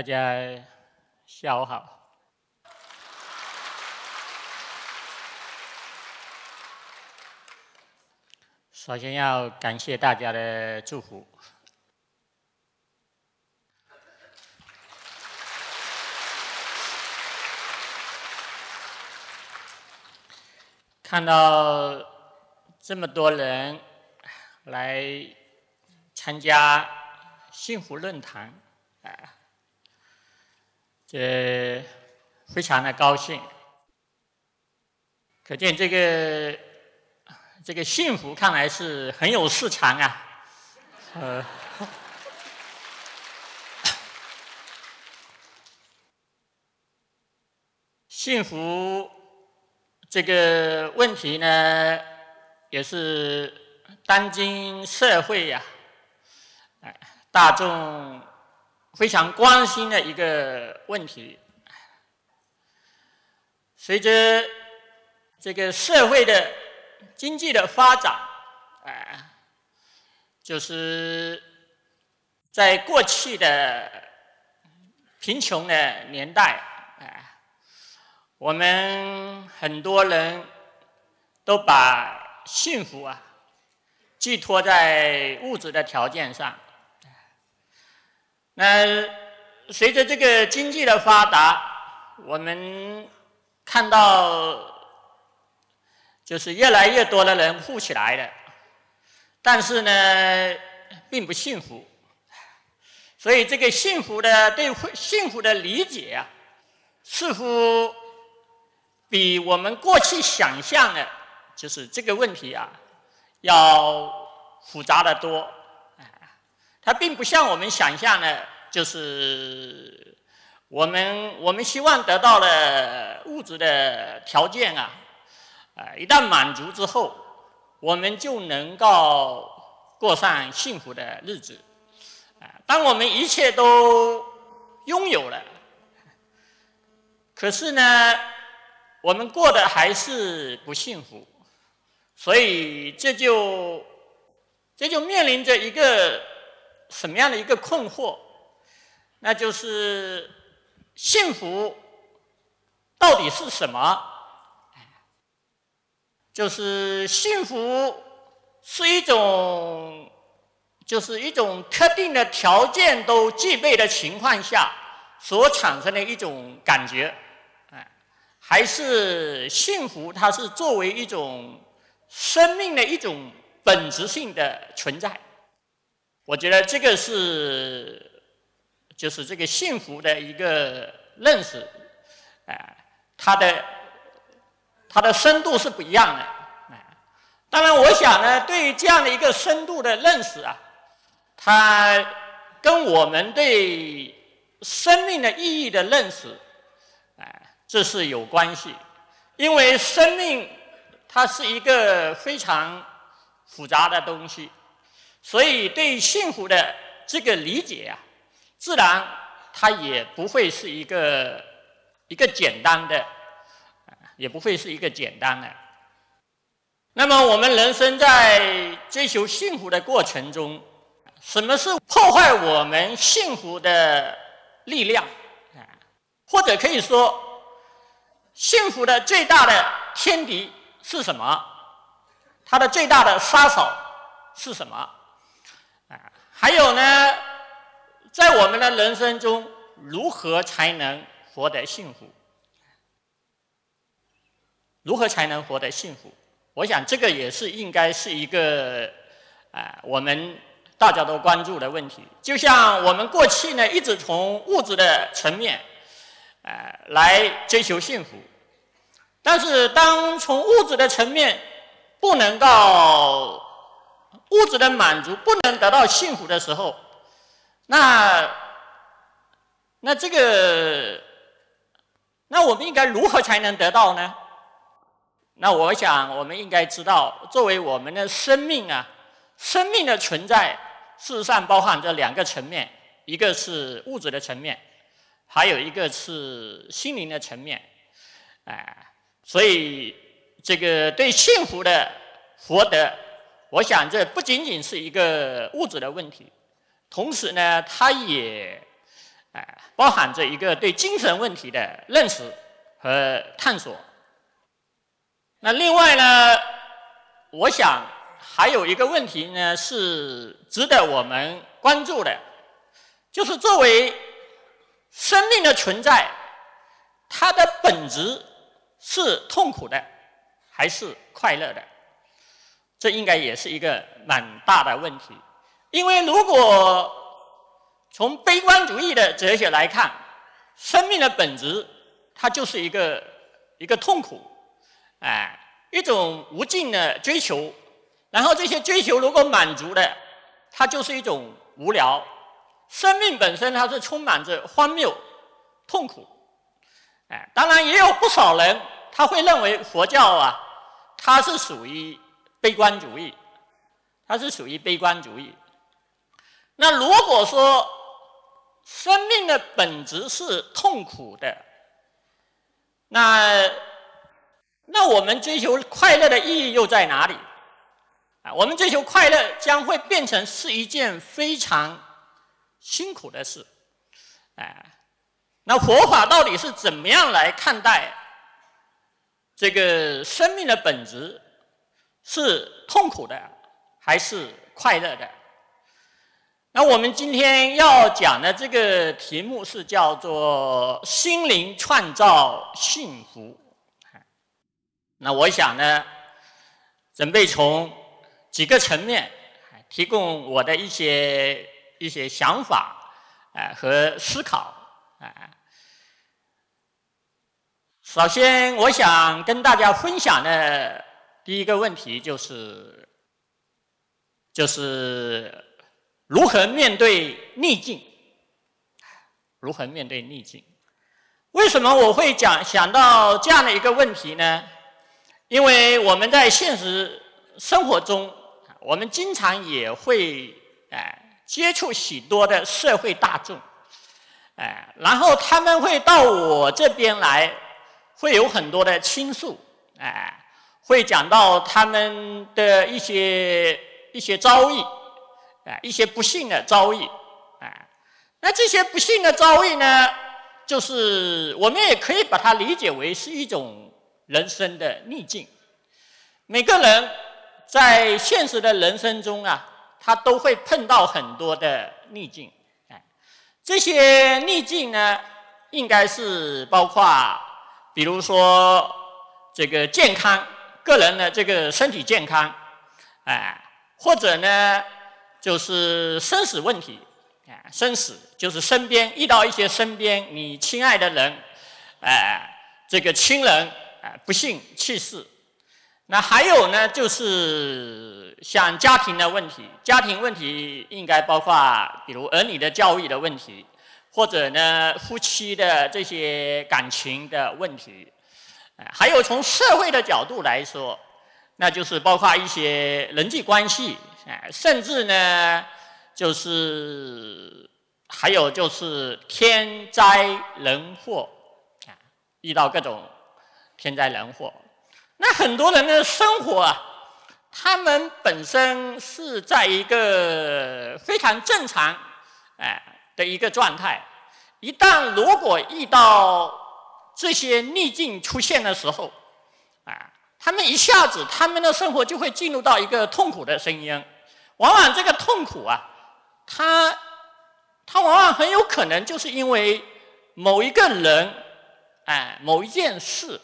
大家下午好。首先要感谢大家的祝福。看到这么多人来参加幸福论坛，啊。这非常的高兴，可见这个这个幸福看来是很有市场啊，呃，幸福这个问题呢，也是当今社会呀，哎，大众。非常关心的一个问题。随着这个社会的经济的发展，啊，就是在过去的贫穷的年代，啊，我们很多人都把幸福啊寄托在物质的条件上。呃，随着这个经济的发达，我们看到就是越来越多的人富起来了，但是呢，并不幸福。所以，这个幸福的对幸福的理解啊，似乎比我们过去想象的，就是这个问题啊，要复杂的多。它并不像我们想象的。就是我们，我们希望得到的物质的条件啊，啊，一旦满足之后，我们就能够过上幸福的日子。啊，当我们一切都拥有了，可是呢，我们过得还是不幸福，所以这就这就面临着一个什么样的一个困惑？那就是幸福到底是什么？就是幸福是一种，就是一种特定的条件都具备的情况下所产生的一种感觉。哎，还是幸福，它是作为一种生命的一种本质性的存在。我觉得这个是。就是这个幸福的一个认识，啊，它的它的深度是不一样的，啊，当然，我想呢，对于这样的一个深度的认识啊，它跟我们对生命的意义的认识，啊，这是有关系，因为生命它是一个非常复杂的东西，所以对幸福的这个理解啊。自然，它也不会是一个一个简单的，也不会是一个简单的。那么，我们人生在追求幸福的过程中，什么是破坏我们幸福的力量？啊，或者可以说，幸福的最大的天敌是什么？它的最大的杀手是什么？啊，还有呢？我们的人生中，如何才能活得幸福？如何才能活得幸福？我想，这个也是应该是一个啊，我们大家都关注的问题。就像我们过去呢，一直从物质的层面啊来追求幸福，但是当从物质的层面不能到物质的满足，不能得到幸福的时候。那那这个那我们应该如何才能得到呢？那我想，我们应该知道，作为我们的生命啊，生命的存在事实上包含着两个层面，一个是物质的层面，还有一个是心灵的层面，哎，所以这个对幸福的获得，我想这不仅仅是一个物质的问题。同时呢，它也，呃，包含着一个对精神问题的认识和探索。那另外呢，我想还有一个问题呢，是值得我们关注的，就是作为生命的存在，它的本质是痛苦的还是快乐的？这应该也是一个蛮大的问题。因为如果从悲观主义的哲学来看，生命的本质它就是一个一个痛苦，哎，一种无尽的追求。然后这些追求如果满足了，它就是一种无聊。生命本身它是充满着荒谬、痛苦。哎，当然也有不少人他会认为佛教啊，它是属于悲观主义，它是属于悲观主义。那如果说生命的本质是痛苦的，那那我们追求快乐的意义又在哪里？啊，我们追求快乐将会变成是一件非常辛苦的事，哎，那佛法到底是怎么样来看待这个生命的本质是痛苦的还是快乐的？那我们今天要讲的这个题目是叫做“心灵创造幸福”。那我想呢，准备从几个层面提供我的一些一些想法啊和思考啊。首先，我想跟大家分享的第一个问题就是，就是。如何面对逆境？如何面对逆境？为什么我会讲想到这样的一个问题呢？因为我们在现实生活中，我们经常也会哎接触许多的社会大众，哎，然后他们会到我这边来，会有很多的倾诉，哎，会讲到他们的一些一些遭遇。一些不幸的遭遇，啊。那这些不幸的遭遇呢，就是我们也可以把它理解为是一种人生的逆境。每个人在现实的人生中啊，他都会碰到很多的逆境，哎，这些逆境呢，应该是包括，比如说这个健康，个人的这个身体健康，哎，或者呢？就是生死问题，啊，生死就是身边遇到一些身边你亲爱的人，啊，这个亲人，啊不幸去世。那还有呢，就是像家庭的问题，家庭问题应该包括，比如儿女的教育的问题，或者呢，夫妻的这些感情的问题。还有从社会的角度来说，那就是包括一些人际关系。甚至呢，就是还有就是天灾人祸啊，遇到各种天灾人祸，那很多人的生活啊，他们本身是在一个非常正常哎的一个状态，一旦如果遇到这些逆境出现的时候啊，他们一下子他们的生活就会进入到一个痛苦的深渊。往往这个痛苦啊，他他往往很有可能就是因为某一个人，哎，某一件事，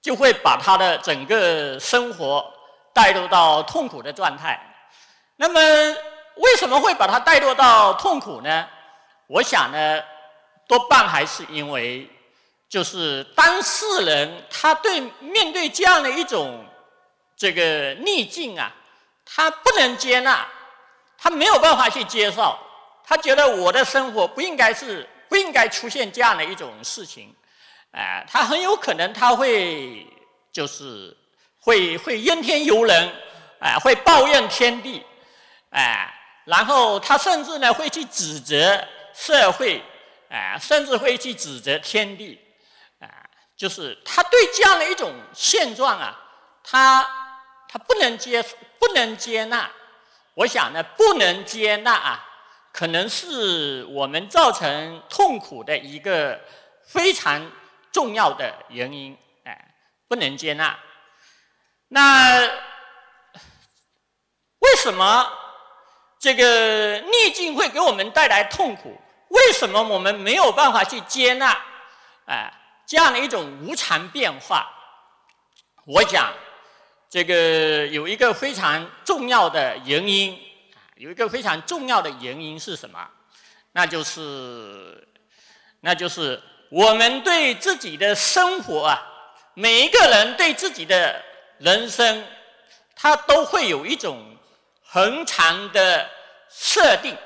就会把他的整个生活带入到痛苦的状态。那么为什么会把他带入到痛苦呢？我想呢，多半还是因为就是当事人他对面对这样的一种这个逆境啊。他不能接纳，他没有办法去接受，他觉得我的生活不应该是不应该出现这样的一种事情，哎，他很有可能他会就是会会怨天尤人，哎，会抱怨天地，哎，然后他甚至呢会去指责社会，哎，甚至会去指责天地，啊，就是他对这样的一种现状啊，他他不能接受。不能接纳，我想呢，不能接纳啊，可能是我们造成痛苦的一个非常重要的原因，哎，不能接纳。那为什么这个逆境会给我们带来痛苦？为什么我们没有办法去接纳？哎，这样的一种无常变化，我讲。这个有一个非常重要的原因，有一个非常重要的原因是什么？那就是，那就是我们对自己的生活啊，每一个人对自己的人生，他都会有一种恒常的设定，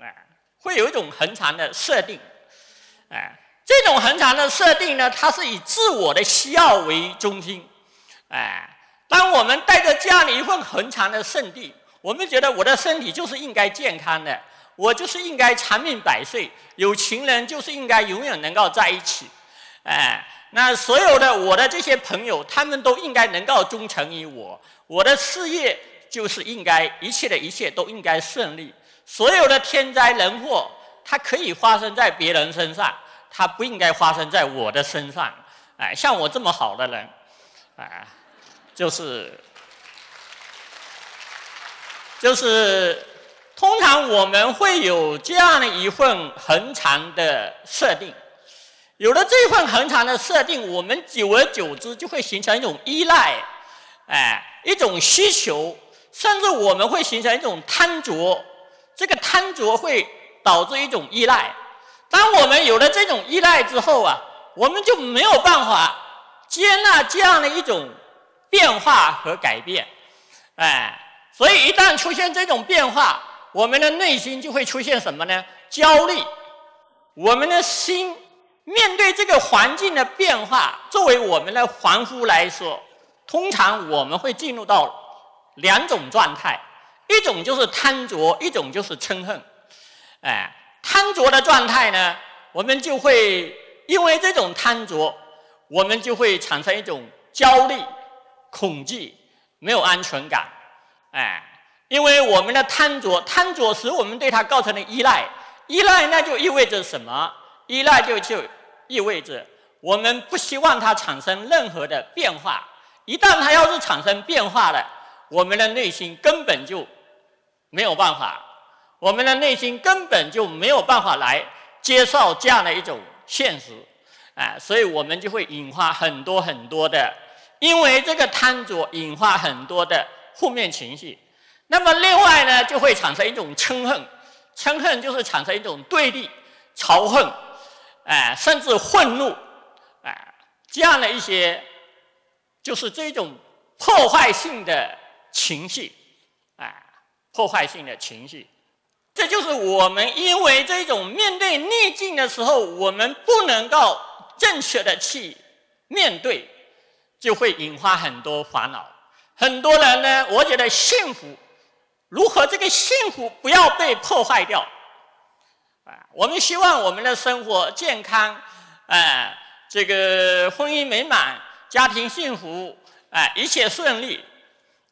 哎，会有一种恒常的设定，哎，这种恒常的设定呢，它是以自我的需要为中心，哎。当我们带着这样的一份恒常的圣地，我们觉得我的身体就是应该健康的，我就是应该长命百岁，有情人就是应该永远能够在一起，哎，那所有的我的这些朋友，他们都应该能够忠诚于我，我的事业就是应该一切的一切都应该顺利，所有的天灾人祸，它可以发生在别人身上，它不应该发生在我的身上，哎，像我这么好的人，哎。就是，就是，通常我们会有这样的一份恒长的设定，有了这一份恒长的设定，我们久而久之就会形成一种依赖，哎，一种需求，甚至我们会形成一种贪着，这个贪着会导致一种依赖。当我们有了这种依赖之后啊，我们就没有办法接纳这样的一种。变化和改变，哎，所以一旦出现这种变化，我们的内心就会出现什么呢？焦虑。我们的心面对这个环境的变化，作为我们的凡夫来说，通常我们会进入到两种状态：一种就是贪着，一种就是嗔恨。哎，贪着的状态呢，我们就会因为这种贪着，我们就会产生一种焦虑。恐惧，没有安全感，哎，因为我们的贪着，贪着使我们对它造成了依赖，依赖那就意味着什么？依赖就就意味着我们不希望它产生任何的变化，一旦它要是产生变化了，我们的内心根本就没有办法，我们的内心根本就没有办法来接受这样的一种现实，哎，所以我们就会引发很多很多的。因为这个贪着引发很多的负面情绪，那么另外呢，就会产生一种嗔恨，嗔恨就是产生一种对立、仇恨，哎，甚至愤怒，哎，这样的一些，就是这种破坏性的情绪，哎，破坏性的情绪，这就是我们因为这种面对逆境的时候，我们不能够正确的去面对。就会引发很多烦恼。很多人呢，我觉得幸福如何？这个幸福不要被破坏掉啊！我们希望我们的生活健康，哎，这个婚姻美满，家庭幸福，哎，一切顺利，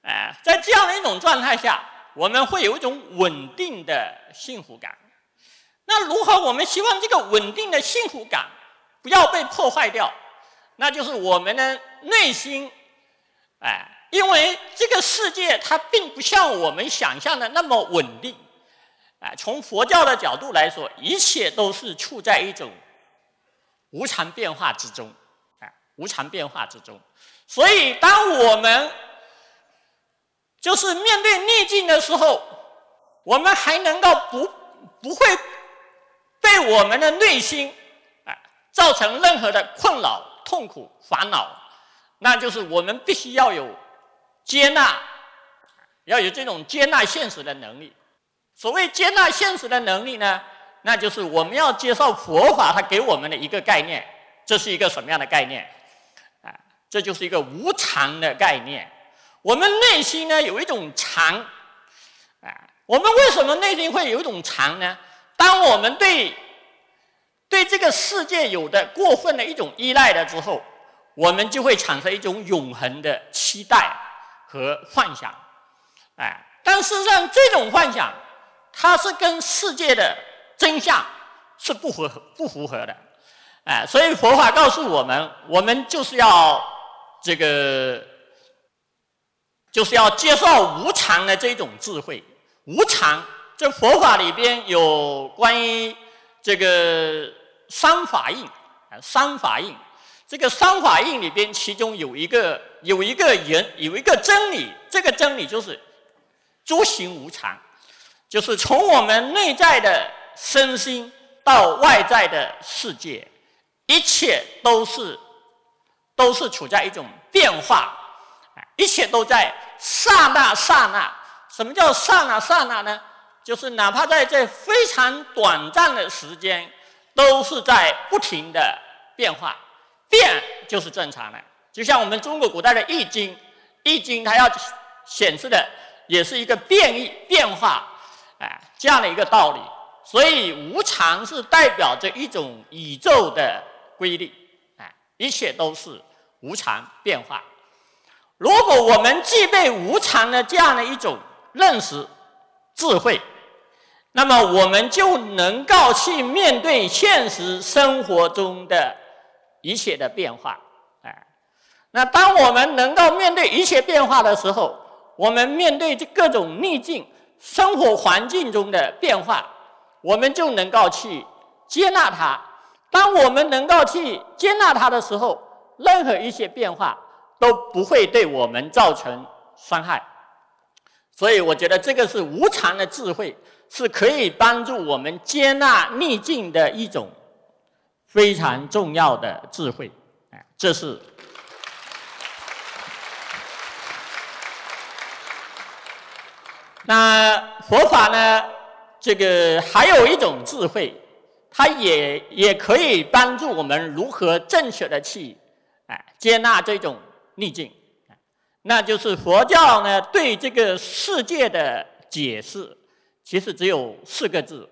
哎，在这样的一种状态下，我们会有一种稳定的幸福感。那如何？我们希望这个稳定的幸福感不要被破坏掉？那就是我们的内心，哎，因为这个世界它并不像我们想象的那么稳定，哎，从佛教的角度来说，一切都是处在一种无常变化之中，哎，无常变化之中，所以当我们就是面对逆境的时候，我们还能够不不会被我们的内心哎造成任何的困扰。痛苦、烦恼，那就是我们必须要有接纳，要有这种接纳现实的能力。所谓接纳现实的能力呢，那就是我们要接受佛法，它给我们的一个概念。这是一个什么样的概念？啊，这就是一个无常的概念。我们内心呢有一种常，啊，我们为什么内心会有一种常呢？当我们对对这个世界有的过分的一种依赖了之后，我们就会产生一种永恒的期待和幻想，哎，但事实上这种幻想，它是跟世界的真相是不合不符合的，哎，所以佛法告诉我们，我们就是要这个，就是要接受无常的这种智慧，无常这佛法里边有关于这个。三法印啊，三法印，这个三法印里边，其中有一个，有一个原，有一个真理。这个真理就是诸行无常，就是从我们内在的身心到外在的世界，一切都是都是处在一种变化，一切都在刹那刹那。什么叫刹那刹那呢？就是哪怕在这非常短暂的时间。都是在不停的变化，变就是正常的。就像我们中国古代的《易经》，《易经》它要显示的也是一个变异、变化，哎，这样的一个道理。所以无常是代表着一种宇宙的规律，哎，一切都是无常变化。如果我们具备无常的这样的一种认识智慧。那么我们就能够去面对现实生活中的，一切的变化，哎，那当我们能够面对一切变化的时候，我们面对这各种逆境、生活环境中的变化，我们就能够去接纳它。当我们能够去接纳它的时候，任何一些变化都不会对我们造成伤害。所以，我觉得这个是无常的智慧。是可以帮助我们接纳逆境的一种非常重要的智慧，哎，这是。那佛法呢？这个还有一种智慧，它也也可以帮助我们如何正确的去哎接纳这种逆境，那就是佛教呢对这个世界的解释。其实只有四个字，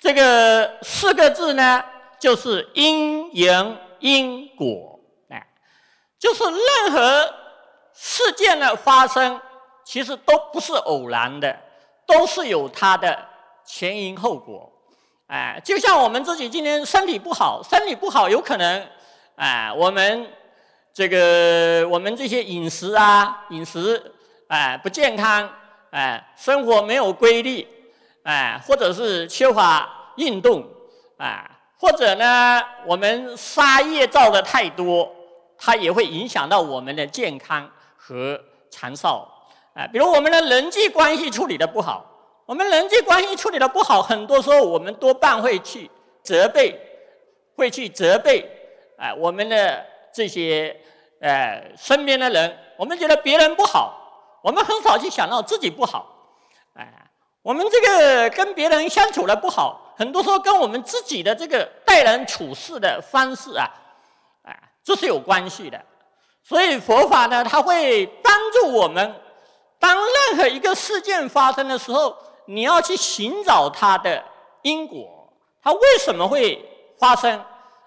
这个四个字呢，就是因缘因果，哎，就是任何事件的发生，其实都不是偶然的，都是有它的前因后果，哎，就像我们自己今天身体不好，身体不好有可能，哎，我们这个我们这些饮食啊，饮食哎不健康。哎，生活没有规律，哎，或者是缺乏运动，啊，或者呢，我们杀业造的太多，它也会影响到我们的健康和长寿。哎，比如我们的人际关系处理的不好，我们人际关系处理的不好，很多时候我们多半会去责备，会去责备哎，我们的这些哎身边的人，我们觉得别人不好。我们很少去想到自己不好，哎，我们这个跟别人相处的不好，很多时候跟我们自己的这个待人处事的方式啊，啊，这是有关系的。所以佛法呢，它会帮助我们，当任何一个事件发生的时候，你要去寻找它的因果，它为什么会发生？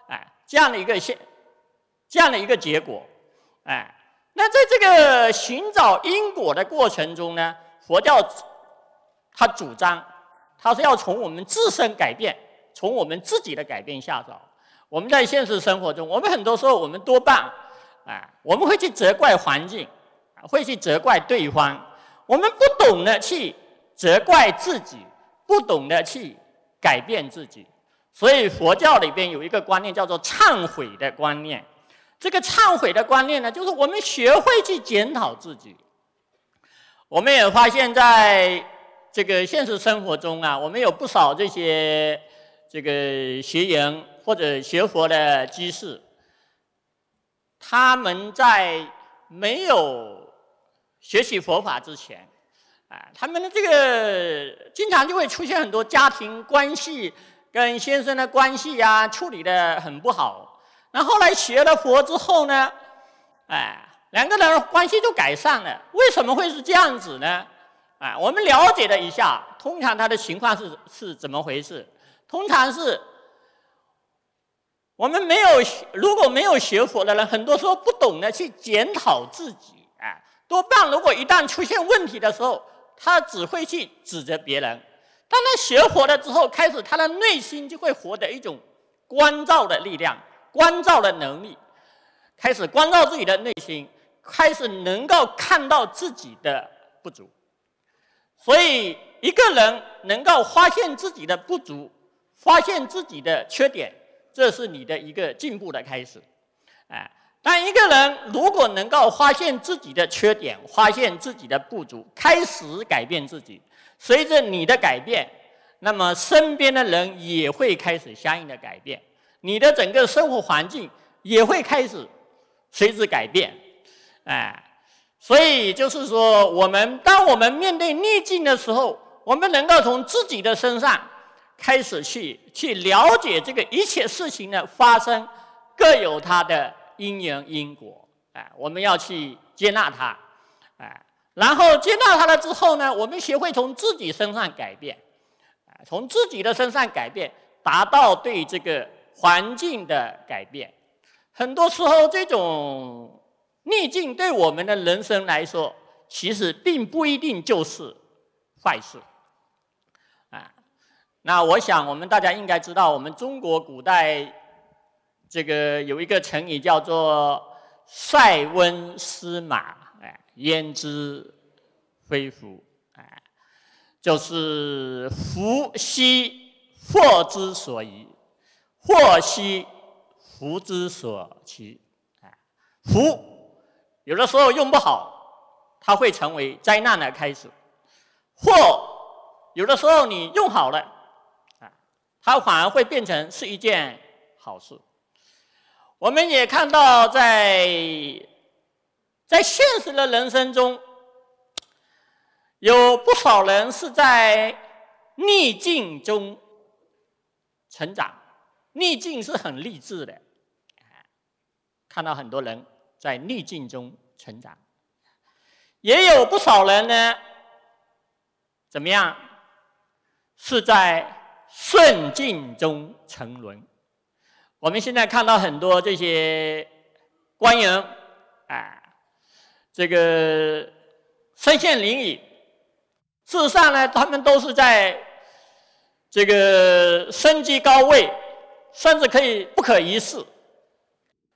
哎，这样的一个现，这样的一个结果，哎。那在这个寻找因果的过程中呢，佛教他主张，他是要从我们自身改变，从我们自己的改变下手。我们在现实生活中，我们很多时候我们多半，啊，我们会去责怪环境，会去责怪对方，我们不懂得去责怪自己，不懂得去改变自己。所以佛教里边有一个观念叫做忏悔的观念。这个忏悔的观念呢，就是我们学会去检讨自己。我们也发现，在这个现实生活中啊，我们有不少这些这个学员或者学佛的居士，他们在没有学习佛法之前，啊，他们的这个经常就会出现很多家庭关系跟先生的关系呀，处理的很不好。那后来学了佛之后呢，哎，两个人关系就改善了。为什么会是这样子呢？哎，我们了解了一下，通常他的情况是是怎么回事？通常是，我们没有学，如果没有学佛的人，很多时候不懂得去检讨自己，啊，多半如果一旦出现问题的时候，他只会去指责别人。当他学佛了之后，开始他的内心就会获得一种关照的力量。关照的能力，开始关照自己的内心，开始能够看到自己的不足。所以，一个人能够发现自己的不足，发现自己的缺点，这是你的一个进步的开始。哎，当一个人如果能够发现自己的缺点，发现自己的不足，开始改变自己，随着你的改变，那么身边的人也会开始相应的改变。你的整个生活环境也会开始随之改变，哎，所以就是说，我们当我们面对逆境的时候，我们能够从自己的身上开始去去了解这个一切事情的发生各有它的因缘因果，哎，我们要去接纳它，哎，然后接纳它了之后呢，我们学会从自己身上改变，从自己的身上改变，达到对这个。环境的改变，很多时候这种逆境对我们的人生来说，其实并不一定就是坏事。啊，那我想我们大家应该知道，我们中国古代这个有一个成语叫做“塞翁失马，哎，焉知非福”，哎，就是福兮祸之所倚。祸兮福之所趋，啊，福有的时候用不好，它会成为灾难的开始；祸有的时候你用好了，啊，它反而会变成是一件好事。我们也看到，在在现实的人生中，有不少人是在逆境中成长。逆境是很励志的，看到很多人在逆境中成长，也有不少人呢，怎么样，是在顺境中沉沦。我们现在看到很多这些官员啊，这个身陷囹圄，事实上呢，他们都是在这个身居高位。甚至可以不可一世，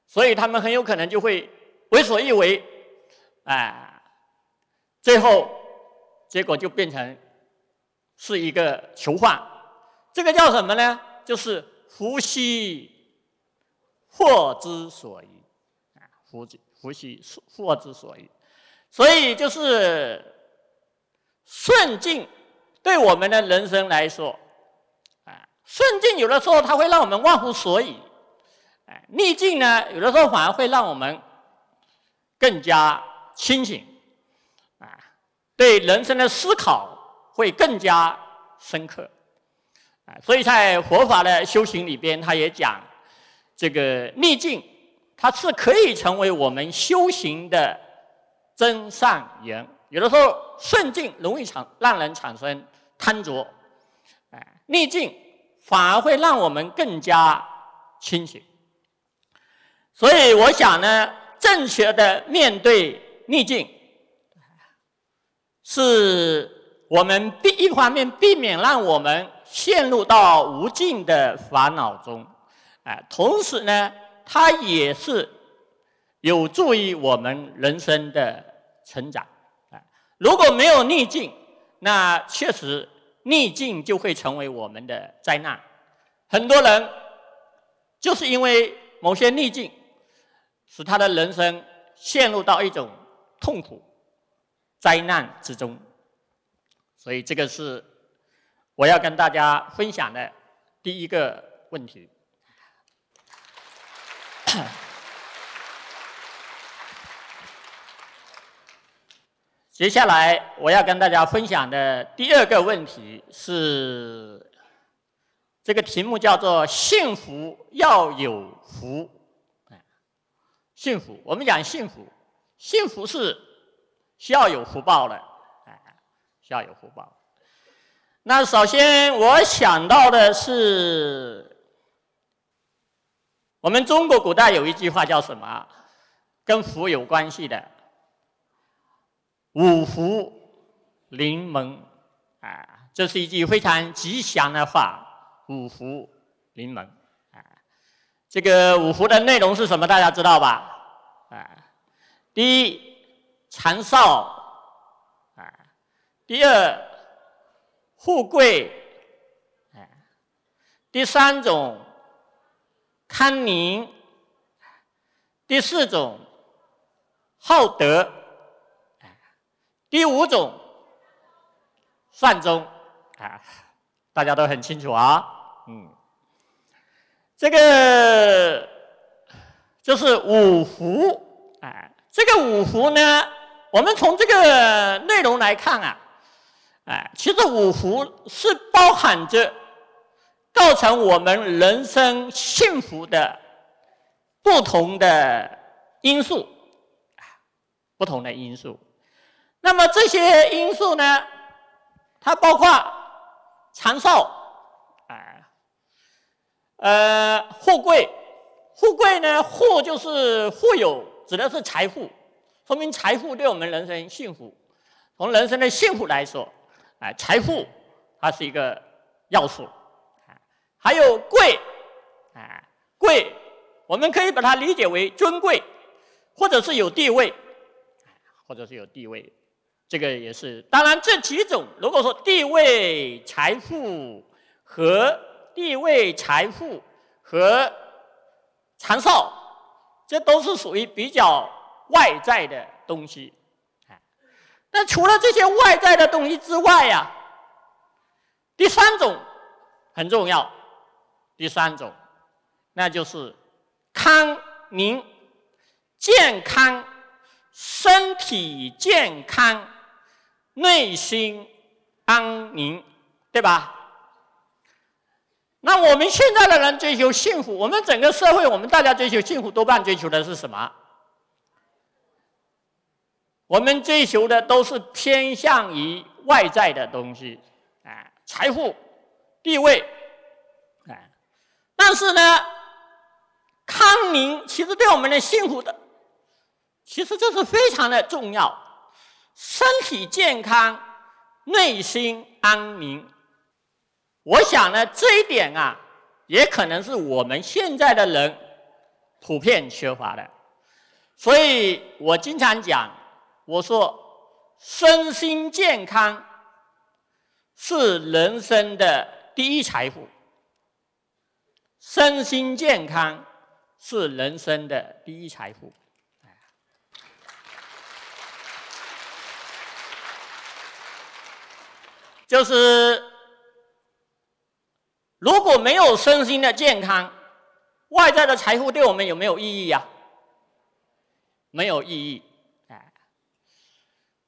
所以他们很有可能就会为所欲为，啊，最后结果就变成是一个囚犯。这个叫什么呢？就是福兮祸之所依，福福兮祸之所依。所以就是顺境对我们的人生来说。顺境有的时候它会让我们忘乎所以，哎，逆境呢，有的时候反而会让我们更加清醒，啊，对人生的思考会更加深刻，啊，所以在佛法的修行里边，他也讲这个逆境，它是可以成为我们修行的真善缘。有的时候顺境容易产让人产生贪着，哎，逆境。反而会让我们更加清醒，所以我想呢，正确的面对逆境，是我们避，一方面避免让我们陷入到无尽的烦恼中，哎，同时呢，它也是有助于我们人生的成长，哎，如果没有逆境，那确实。逆境就会成为我们的灾难。很多人就是因为某些逆境，使他的人生陷入到一种痛苦、灾难之中。所以，这个是我要跟大家分享的第一个问题。接下来我要跟大家分享的第二个问题是，这个题目叫做“幸福要有福”。幸福，我们讲幸福，幸福是需要有福报的，哎，需要有福报。那首先我想到的是，我们中国古代有一句话叫什么，跟福有关系的。五福临门，啊，这是一句非常吉祥的话。五福临门，啊，这个五福的内容是什么？大家知道吧？啊，第一长寿，啊，第二富贵，啊，第三种康宁，第四种厚德。第五种善终啊，大家都很清楚啊，嗯，这个就是五福啊。这个五福呢，我们从这个内容来看啊，啊，其实五福是包含着构成我们人生幸福的不同的因素不同的因素。那么这些因素呢？它包括长寿，啊，呃，富贵。富贵呢，富就是富有，指的是财富。说明财富对我们人生幸福，从人生的幸福来说，啊，财富它是一个要素。啊，还有贵，啊，贵，我们可以把它理解为尊贵，或者是有地位，或者是有地位。这个也是，当然这几种，如果说地位、财富和地位、财富和长寿，这都是属于比较外在的东西。那除了这些外在的东西之外呀，第三种很重要，第三种，那就是康宁、健康、身体健康。内心安宁，对吧？那我们现在的人追求幸福，我们整个社会，我们大家追求幸福，多半追求的是什么？我们追求的都是偏向于外在的东西，啊，财富、地位，啊。但是呢，康宁其实对我们的幸福的，其实这是非常的重要。身体健康，内心安宁。我想呢，这一点啊，也可能是我们现在的人普遍缺乏的。所以我经常讲，我说身心健康是人生的第一财富。身心健康是人生的第一财富。就是如果没有身心的健康，外在的财富对我们有没有意义呀？没有意义。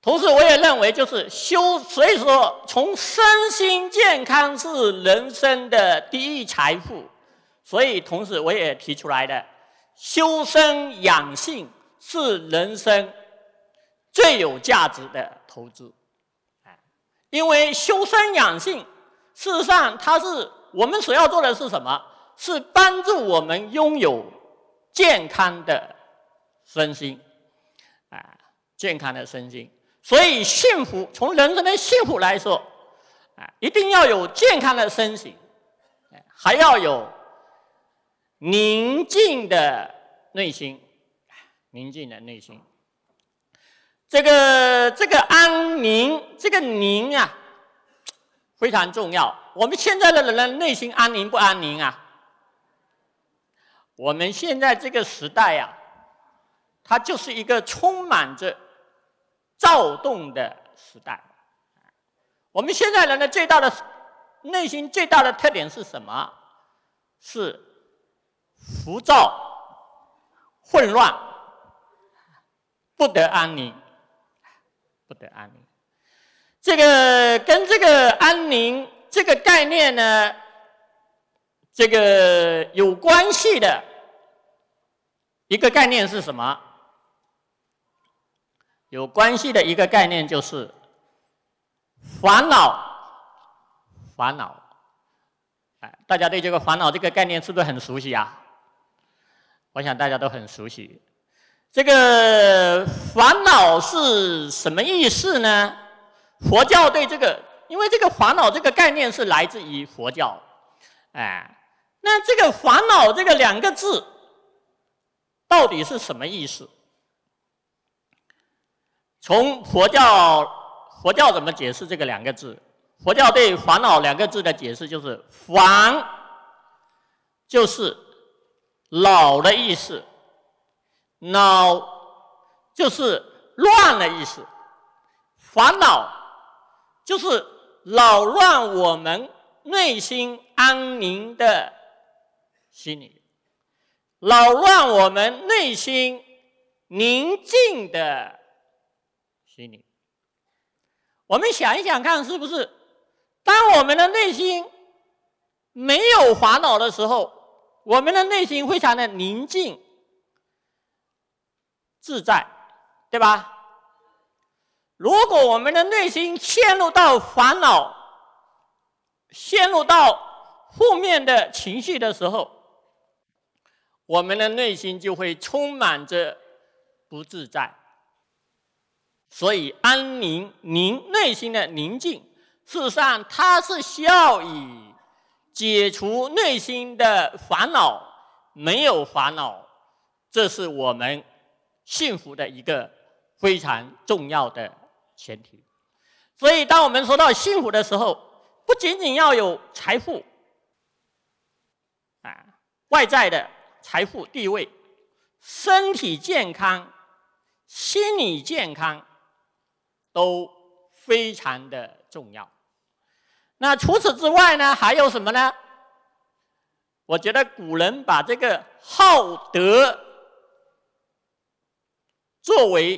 同时我也认为，就是修。所以说，从身心健康是人生的第一财富，所以同时我也提出来的，修身养性是人生最有价值的投资。因为修身养性，事实上，它是我们所要做的是什么？是帮助我们拥有健康的身心，啊，健康的身心。所以，幸福从人生的幸福来说，啊，一定要有健康的身心，还要有宁静的内心，宁静的内心。这个这个安宁，这个宁啊，非常重要。我们现在的人呢，内心安宁不安宁啊？我们现在这个时代呀，它就是一个充满着躁动的时代。我们现在人的最大的内心最大的特点是什么？是浮躁、混乱、不得安宁。不得安宁，这个跟这个安宁这个概念呢，这个有关系的一个概念是什么？有关系的一个概念就是烦恼，烦恼。哎，大家对这个烦恼这个概念是不是很熟悉啊？我想大家都很熟悉。这个烦恼是什么意思呢？佛教对这个，因为这个烦恼这个概念是来自于佛教，哎，那这个烦恼这个两个字到底是什么意思？从佛教，佛教怎么解释这个两个字？佛教对烦恼两个字的解释就是“烦”，就是老的意思。恼就是乱的意思，烦恼就是扰乱我们内心安宁的心理，扰乱我们内心宁静的心理。我们想一想看，是不是当我们的内心没有烦恼的时候，我们的内心非常的宁静。自在，对吧？如果我们的内心陷入到烦恼，陷入到负面的情绪的时候，我们的内心就会充满着不自在。所以，安宁宁内心的宁静，事实上它是需要以解除内心的烦恼，没有烦恼，这是我们。幸福的一个非常重要的前提，所以当我们说到幸福的时候，不仅仅要有财富，啊，外在的财富、地位、身体健康、心理健康都非常的重要。那除此之外呢，还有什么呢？我觉得古人把这个“好德”。作为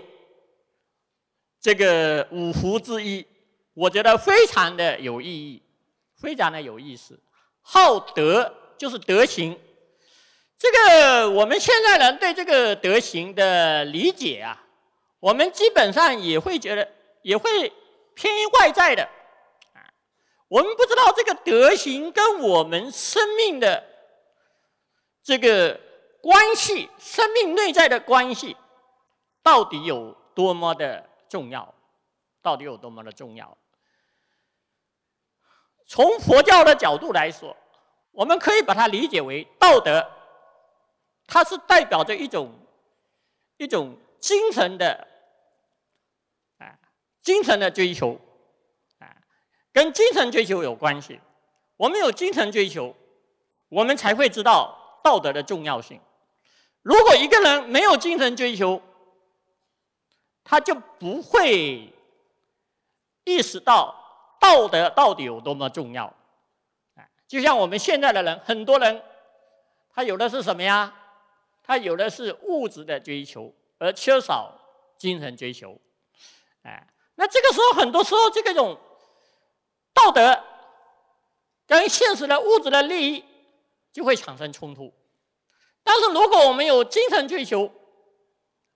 这个五福之一，我觉得非常的有意义，非常的有意思。好德就是德行，这个我们现在人对这个德行的理解啊，我们基本上也会觉得也会偏外在的，啊，我们不知道这个德行跟我们生命的这个关系，生命内在的关系。到底有多么的重要？到底有多么的重要？从佛教的角度来说，我们可以把它理解为道德，它是代表着一种一种精神的，啊，精神的追求，啊，跟精神追求有关系。我们有精神追求，我们才会知道道德的重要性。如果一个人没有精神追求，他就不会意识到道德到底有多么重要，哎，就像我们现在的人，很多人他有的是什么呀？他有的是物质的追求，而缺少精神追求，哎，那这个时候，很多时候这个种道德跟现实的物质的利益就会产生冲突。但是如果我们有精神追求，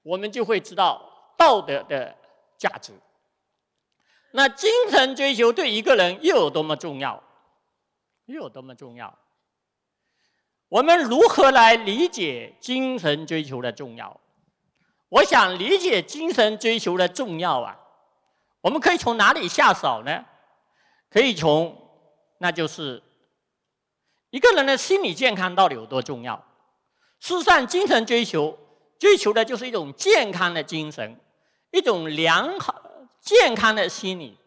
我们就会知道。道德的价值，那精神追求对一个人又有多么重要？又有多么重要？我们如何来理解精神追求的重要？我想理解精神追求的重要啊，我们可以从哪里下手呢？可以从，那就是一个人的心理健康到底有多重要？事实上，精神追求追求的就是一种健康的精神。一种良好、健康的心理，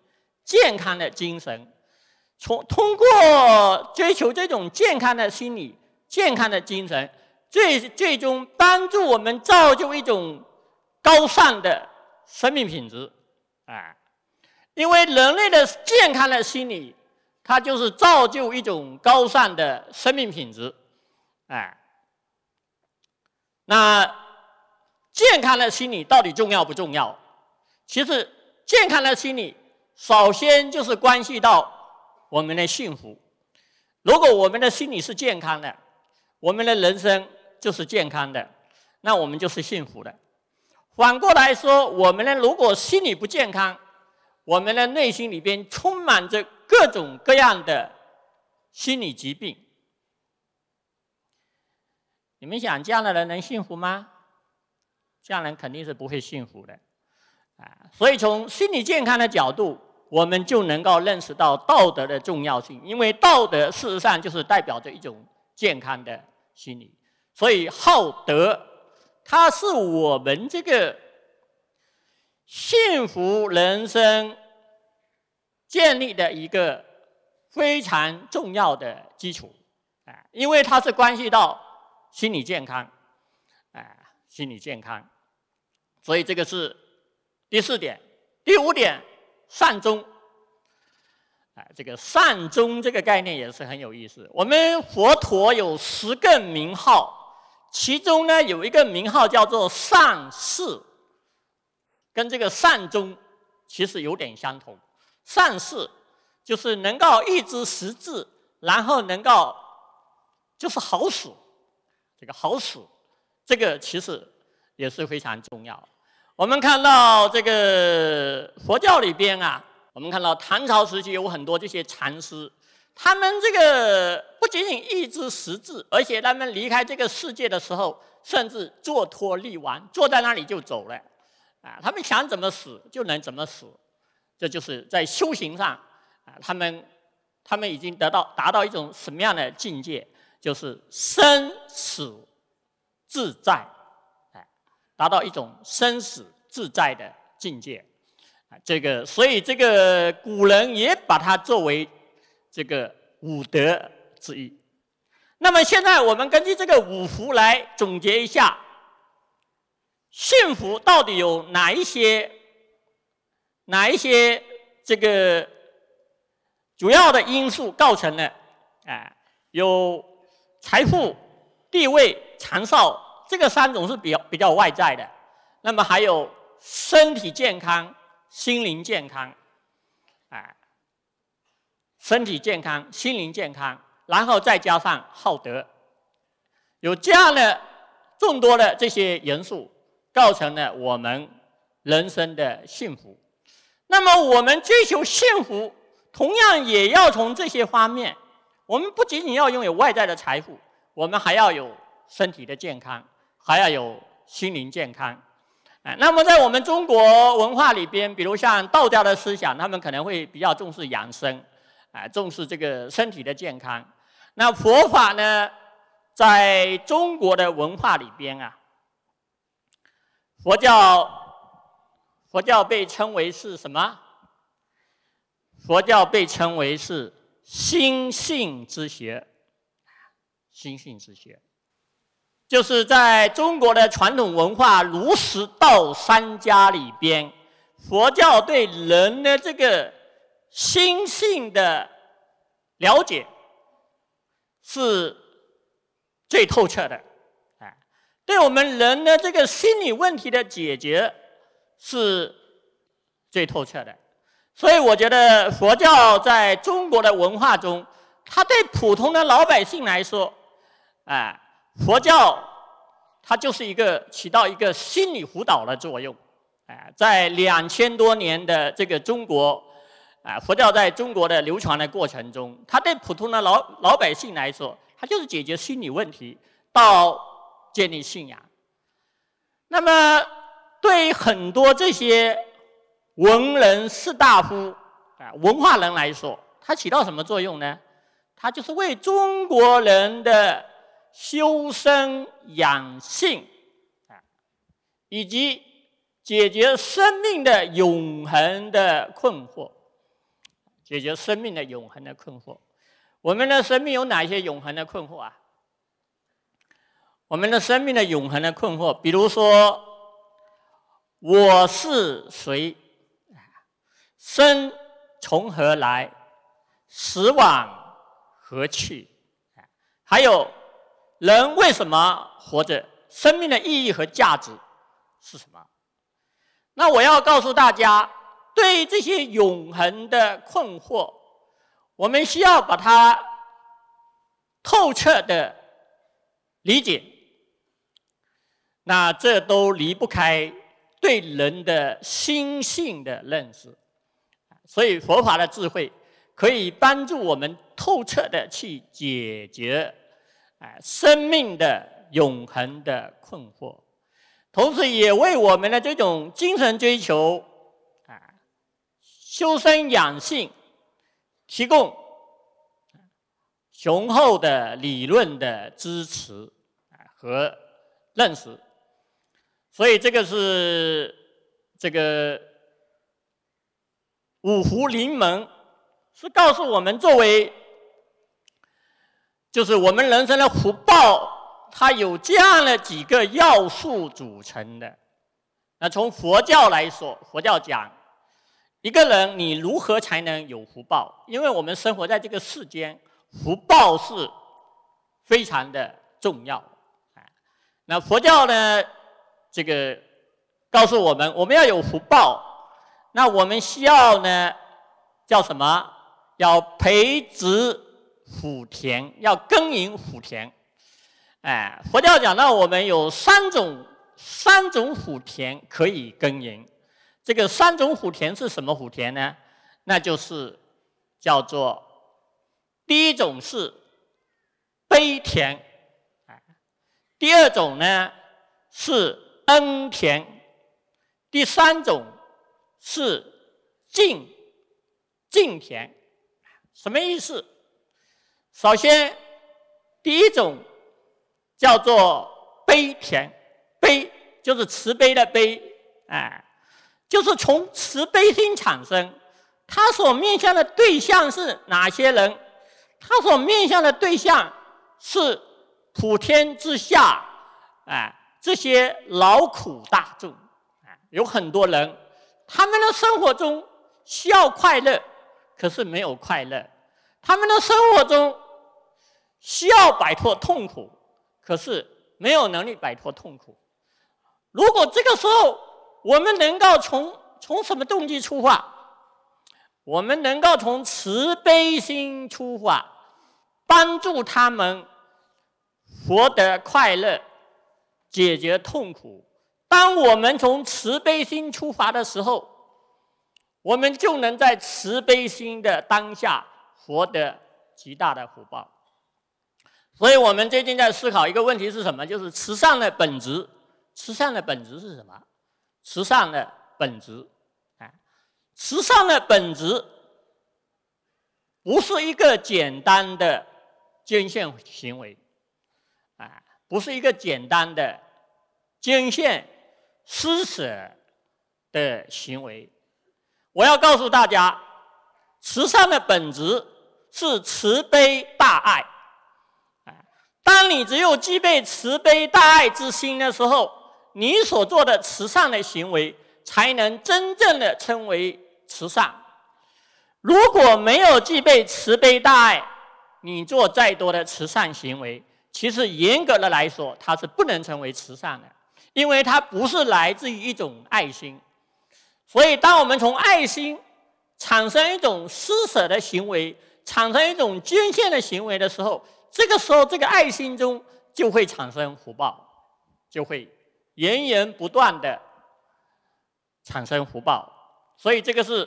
健康的精神，从通过追求这种健康的心理、健康的精神，最最终帮助我们造就一种高尚的生命品质。啊，因为人类的健康的心理，它就是造就一种高尚的生命品质。啊，那。健康的心理到底重要不重要？其实，健康的心理首先就是关系到我们的幸福。如果我们的心理是健康的，我们的人生就是健康的，那我们就是幸福的。反过来说，我们呢，如果心理不健康，我们的内心里边充满着各种各样的心理疾病。你们想，这样的人能幸福吗？这样人肯定是不会幸福的，啊，所以从心理健康的角度，我们就能够认识到道德的重要性。因为道德事实上就是代表着一种健康的心理，所以好德，它是我们这个幸福人生建立的一个非常重要的基础，啊，因为它是关系到心理健康。心理健康，所以这个是第四点，第五点善终。啊，这个善终这个概念也是很有意思。我们佛陀有十个名号，其中呢有一个名号叫做善事，跟这个善终其实有点相同。善事就是能够一直识字，然后能够就是好死，这个好死。这个其实也是非常重要。我们看到这个佛教里边啊，我们看到唐朝时期有很多这些禅师，他们这个不仅仅一支识字，而且他们离开这个世界的时候，甚至坐脱力亡，坐在那里就走了，啊，他们想怎么死就能怎么死，这就是在修行上啊，他们他们已经得到达到一种什么样的境界，就是生死。自在，哎，达到一种生死自在的境界，这个，所以这个古人也把它作为这个五德之一。那么现在我们根据这个五福来总结一下，幸福到底有哪一些，哪一些这个主要的因素构成的？哎，有财富。地位、长寿，这个三种是比较比较外在的。那么还有身体健康、心灵健康，啊，身体健康、心灵健康，然后再加上好德，有这样的众多的这些元素，造成了我们人生的幸福。那么我们追求幸福，同样也要从这些方面。我们不仅仅要拥有外在的财富。我们还要有身体的健康，还要有心灵健康。哎，那么在我们中国文化里边，比如像道教的思想，他们可能会比较重视养生，哎，重视这个身体的健康。那佛法呢，在中国的文化里边啊，佛教佛教被称为是什么？佛教被称为是心性之学。心性之学，就是在中国的传统文化儒、释、道三家里边，佛教对人的这个心性的了解是最透彻的，啊，对我们人的这个心理问题的解决是最透彻的。所以我觉得佛教在中国的文化中，它对普通的老百姓来说，哎，佛教它就是一个起到一个心理辅导的作用，哎，在两千多年的这个中国，哎，佛教在中国的流传的过程中，它对普通的老老百姓来说，它就是解决心理问题，到建立信仰。那么，对很多这些文人士大夫，啊，文化人来说，它起到什么作用呢？它就是为中国人的。修身养性啊，以及解决生命的永恒的困惑，解决生命的永恒的困惑。我们的生命有哪些永恒的困惑啊？我们的生命的永恒的困惑，比如说，我是谁？生从何来？死往何去？还有？人为什么活着？生命的意义和价值是什么？那我要告诉大家，对这些永恒的困惑，我们需要把它透彻的理解。那这都离不开对人的心性的认识，所以佛法的智慧可以帮助我们透彻的去解决。哎，生命的永恒的困惑，同时也为我们的这种精神追求，啊，修身养性提供雄厚的理论的支持啊和认识，所以这个是这个五福临门是告诉我们作为。就是我们人生的福报，它有这样的几个要素组成的。那从佛教来说，佛教讲一个人你如何才能有福报？因为我们生活在这个世间，福报是非常的重要。那佛教呢，这个告诉我们，我们要有福报，那我们需要呢，叫什么？要培植。福田要耕耘福田，哎，佛教讲到我们有三种三种福田可以耕耘。这个三种福田是什么福田呢？那就是叫做第一种是悲田，第二种呢是恩田，第三种是敬敬田，什么意思？首先，第一种叫做悲田，悲就是慈悲的悲，哎，就是从慈悲心产生。他所面向的对象是哪些人？他所面向的对象是普天之下，哎，这些劳苦大众，啊，有很多人，他们的生活中需要快乐，可是没有快乐，他们的生活中。需要摆脱痛苦，可是没有能力摆脱痛苦。如果这个时候我们能够从从什么动机出发，我们能够从慈悲心出发，帮助他们活得快乐，解决痛苦。当我们从慈悲心出发的时候，我们就能在慈悲心的当下获得极大的福报。所以我们最近在思考一个问题是什么？就是慈善的本质，慈善的本质是什么？慈善的本质，啊，慈善的本质，不是一个简单的捐献行为，啊，不是一个简单的捐献、施舍的行为。我要告诉大家，慈善的本质是慈悲大爱。当你只有具备慈悲大爱之心的时候，你所做的慈善的行为才能真正的称为慈善。如果没有具备慈悲大爱，你做再多的慈善行为，其实严格的来说，它是不能成为慈善的，因为它不是来自于一种爱心。所以，当我们从爱心产生一种施舍的行为，产生一种捐献的行为的时候。这个时候，这个爱心中就会产生福报，就会源源不断的产生福报。所以，这个是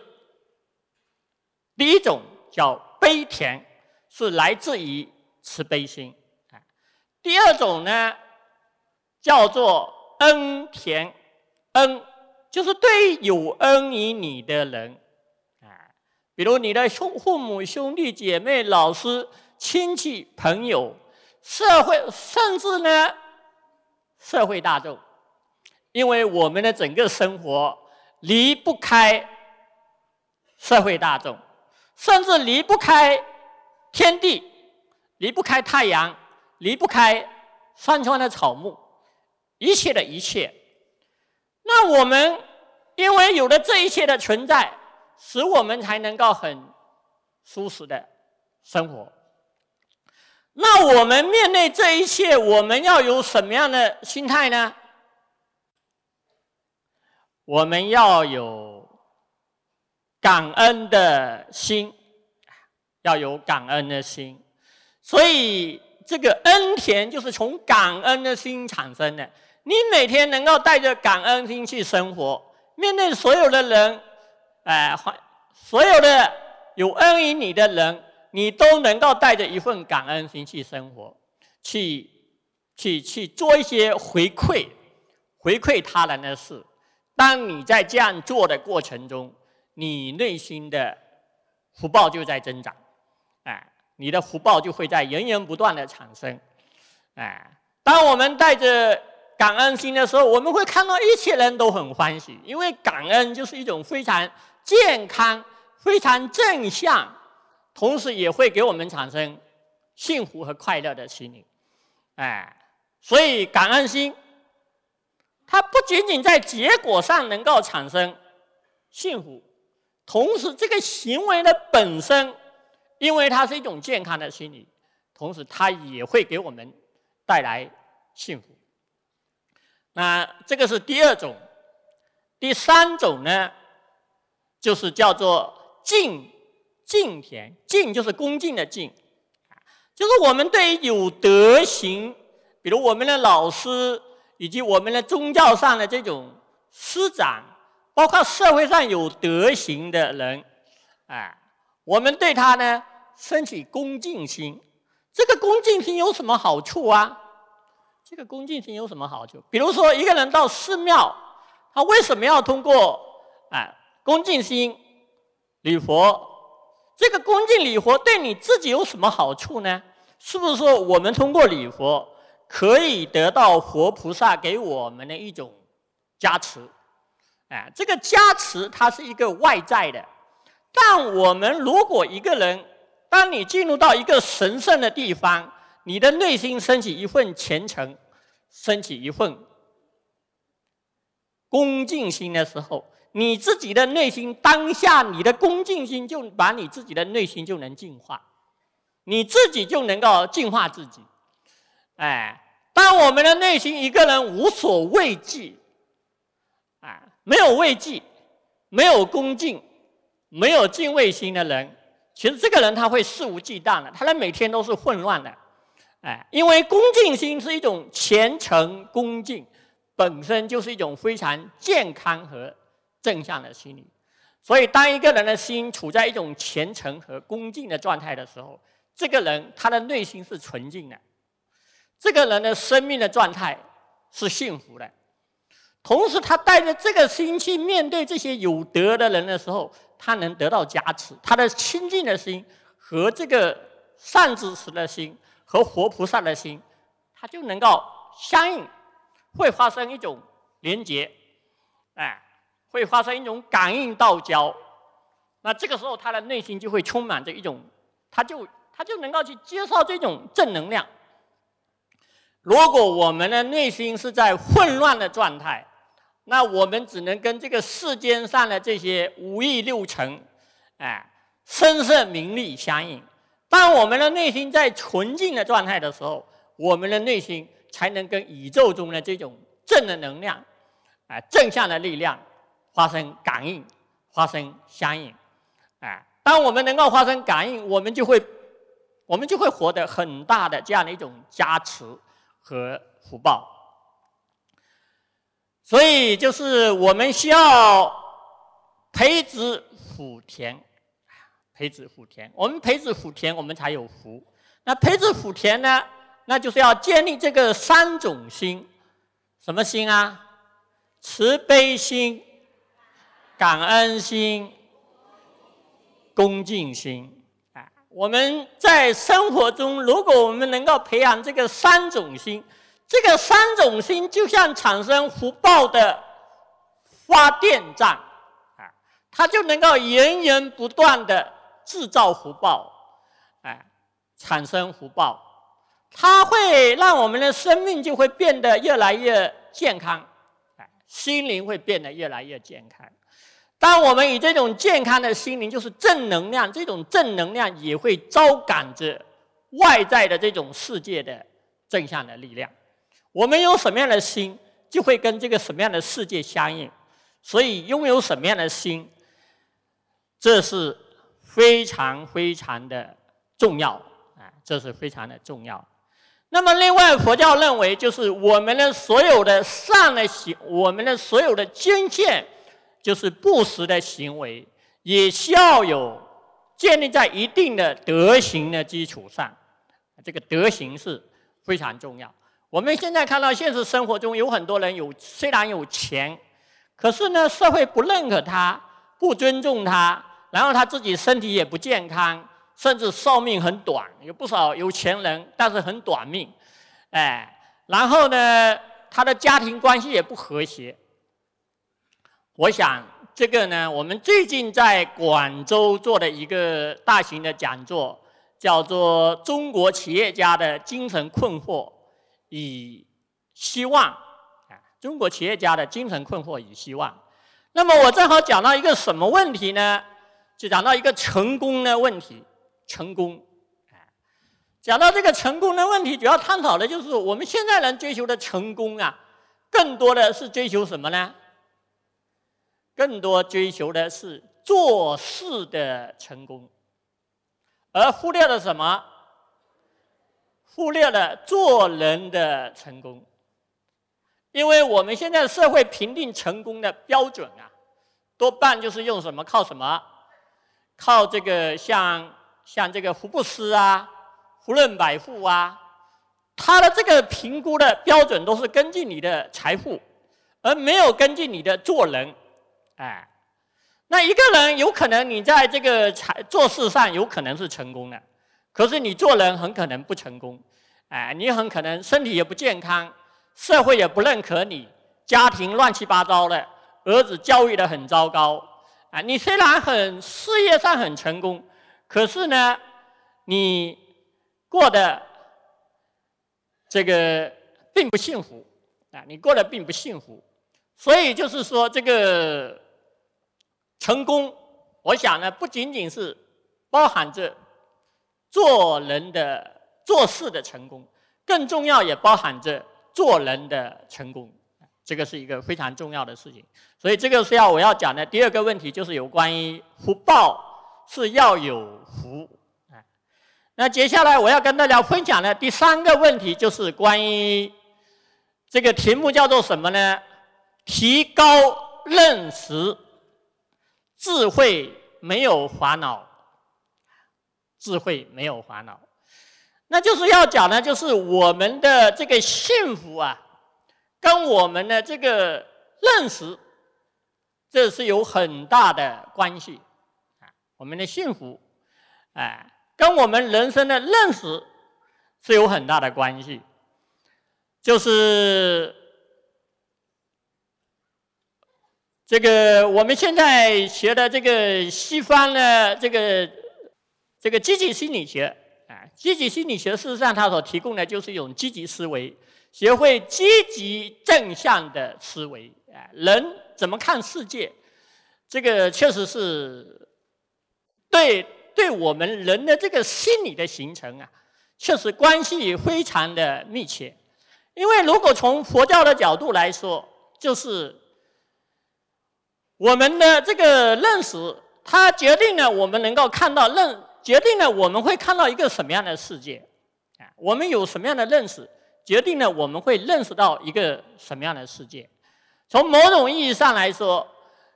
第一种叫悲田，是来自于慈悲心。第二种呢，叫做恩田，恩就是对有恩于你的人，啊，比如你的兄父母、兄弟姐妹、老师。亲戚、朋友、社会，甚至呢，社会大众，因为我们的整个生活离不开社会大众，甚至离不开天地，离不开太阳，离不开山川的草木，一切的一切。那我们因为有了这一切的存在，使我们才能够很舒适的生活。那我们面对这一切，我们要有什么样的心态呢？我们要有感恩的心，要有感恩的心。所以，这个恩田就是从感恩的心产生的。你每天能够带着感恩心去生活，面对所有的人，哎，所有的有恩于你的人。你都能够带着一份感恩心去生活，去去去做一些回馈回馈他人的事。当你在这样做的过程中，你内心的福报就在增长，哎，你的福报就会在源源不断的产生。哎，当我们带着感恩心的时候，我们会看到一切人都很欢喜，因为感恩就是一种非常健康、非常正向。同时也会给我们产生幸福和快乐的心理，哎，所以感恩心，它不仅仅在结果上能够产生幸福，同时这个行为的本身，因为它是一种健康的心理，同时它也会给我们带来幸福。那这个是第二种，第三种呢，就是叫做敬。敬田，敬就是恭敬的敬，就是我们对有德行，比如我们的老师，以及我们的宗教上的这种师长，包括社会上有德行的人，哎，我们对他呢，升起恭敬心。这个恭敬心有什么好处啊？这个恭敬心有什么好处？比如说，一个人到寺庙，他为什么要通过哎恭敬心礼佛？这个恭敬礼佛对你自己有什么好处呢？是不是说我们通过礼佛可以得到佛菩萨给我们的一种加持？哎，这个加持它是一个外在的，但我们如果一个人，当你进入到一个神圣的地方，你的内心升起一份虔诚，升起一份恭敬心的时候。你自己的内心当下，你的恭敬心就把你自己的内心就能净化，你自己就能够净化自己。哎，当我们的内心一个人无所畏惧，啊，没有畏惧，没有恭敬，没有敬畏心的人，其实这个人他会肆无忌惮的，他的每天都是混乱的。哎，因为恭敬心是一种虔诚恭敬，本身就是一种非常健康和。正向的心理。所以当一个人的心处在一种虔诚和恭敬的状态的时候，这个人他的内心是纯净的，这个人的生命的状态是幸福的。同时，他带着这个心去面对这些有德的人的时候，他能得到加持。他的清净的心和这个善知识的心和活菩萨的心，他就能够相应，会发生一种连结，哎。会发生一种感应道交，那这个时候他的内心就会充满着一种，他就他就能够去接受这种正能量。如果我们的内心是在混乱的状态，那我们只能跟这个世间上的这些五欲六尘，哎，声色名利相应。当我们的内心在纯净的状态的时候，我们的内心才能跟宇宙中的这种正的能量，啊，正向的力量。发生感应，发生相应，哎，当我们能够发生感应，我们就会，我们就会获得很大的这样的一种加持和福报。所以，就是我们需要培植福田，培植福田。我们培植福田，我们才有福。那培植福田呢？那就是要建立这个三种心，什么心啊？慈悲心。感恩心、恭敬心，啊，我们在生活中，如果我们能够培养这个三种心，这个三种心就像产生福报的发电站，啊，它就能够源源不断的制造福报，哎，产生福报，它会让我们的生命就会变得越来越健康，啊，心灵会变得越来越健康。当我们以这种健康的心灵，就是正能量，这种正能量也会招感着外在的这种世界的正向的力量。我们有什么样的心，就会跟这个什么样的世界相应。所以，拥有什么样的心，这是非常非常的重要啊，这是非常的重要。那么，另外，佛教认为，就是我们的所有的善的行，我们的所有的精见。就是布施的行为，也需要有建立在一定的德行的基础上。这个德行是非常重要。我们现在看到现实生活中有很多人有虽然有钱，可是呢社会不认可他，不尊重他，然后他自己身体也不健康，甚至寿命很短。有不少有钱人，但是很短命，哎，然后呢他的家庭关系也不和谐。我想这个呢，我们最近在广州做的一个大型的讲座，叫做《中国企业家的精神困惑与希望》啊。中国企业家的精神困惑与希望。那么我正好讲到一个什么问题呢？就讲到一个成功的问题，成功啊。讲到这个成功的问题，主要探讨的就是我们现在人追求的成功啊，更多的是追求什么呢？更多追求的是做事的成功，而忽略了什么？忽略了做人的成功。因为我们现在社会评定成功的标准啊，多半就是用什么靠什么，靠这个像像这个福布斯啊、胡润百富啊，他的这个评估的标准都是根据你的财富，而没有根据你的做人。哎，那一个人有可能你在这个才做事上有可能是成功的，可是你做人很可能不成功，哎，你很可能身体也不健康，社会也不认可你，家庭乱七八糟的，儿子教育的很糟糕，啊，你虽然很事业上很成功，可是呢，你过的这个并不幸福，啊，你过得并不幸福，所以就是说这个。成功，我想呢，不仅仅是包含着做人的、做事的成功，更重要也包含着做人的成功。这个是一个非常重要的事情。所以，这个是要我要讲的第二个问题，就是有关于福报是要有福。那接下来我要跟大家分享的第三个问题，就是关于这个题目叫做什么呢？提高认识。智慧没有烦恼，智慧没有烦恼，那就是要讲呢，就是我们的这个幸福啊，跟我们的这个认识，这是有很大的关系。啊。我们的幸福，哎，跟我们人生的认识是有很大的关系，就是。这个我们现在学的这个西方的这个这个积极心理学啊，积极心理学事实上它所提供的就是一种积极思维，学会积极正向的思维啊，人怎么看世界，这个确实是对对我们人的这个心理的形成啊，确实关系非常的密切。因为如果从佛教的角度来说，就是。我们的这个认识，它决定了我们能够看到，认决定了我们会看到一个什么样的世界。啊，我们有什么样的认识，决定了我们会认识到一个什么样的世界。从某种意义上来说，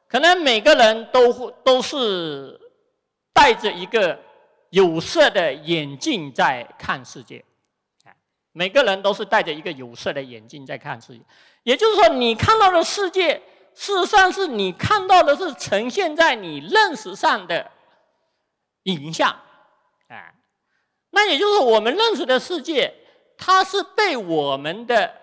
可能每个人都会都是带着一个有色的眼镜在看世界。每个人都是带着一个有色的眼镜在看世界，也就是说，你看到的世界。事实上，是你看到的是呈现在你认识上的影像，啊，那也就是我们认识的世界，它是被我们的，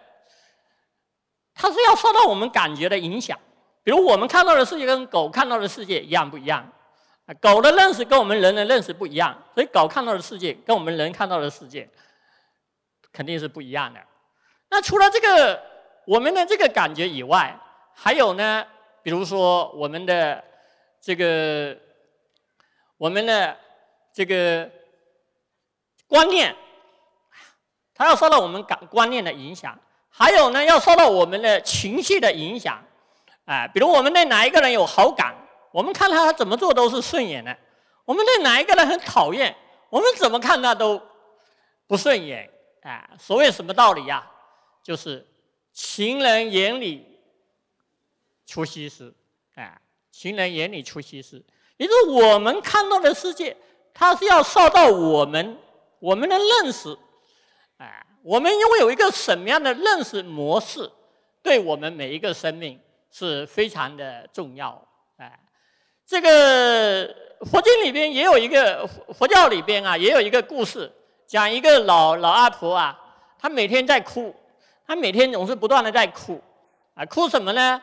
它是要受到我们感觉的影响。比如，我们看到的世界跟狗看到的世界一样不一样，狗的认识跟我们人的认识不一样，所以狗看到的世界跟我们人看到的世界肯定是不一样的。那除了这个我们的这个感觉以外，还有呢，比如说我们的这个，我们的这个观念，它要受到我们感观念的影响。还有呢，要受到我们的情绪的影响。啊，比如我们对哪一个人有好感，我们看他怎么做都是顺眼的；我们对哪一个人很讨厌，我们怎么看他都不顺眼。啊，所谓什么道理呀？就是情人眼里。出西施，哎，情人眼里出西施，也就是我们看到的世界，它是要受到我们我们的认识，哎，我们拥有一个什么样的认识模式，对我们每一个生命是非常的重要，哎，这个佛经里边也有一个佛佛教里边啊，也有一个故事，讲一个老老阿婆啊，她每天在哭，她每天总是不断的在哭，啊，哭什么呢？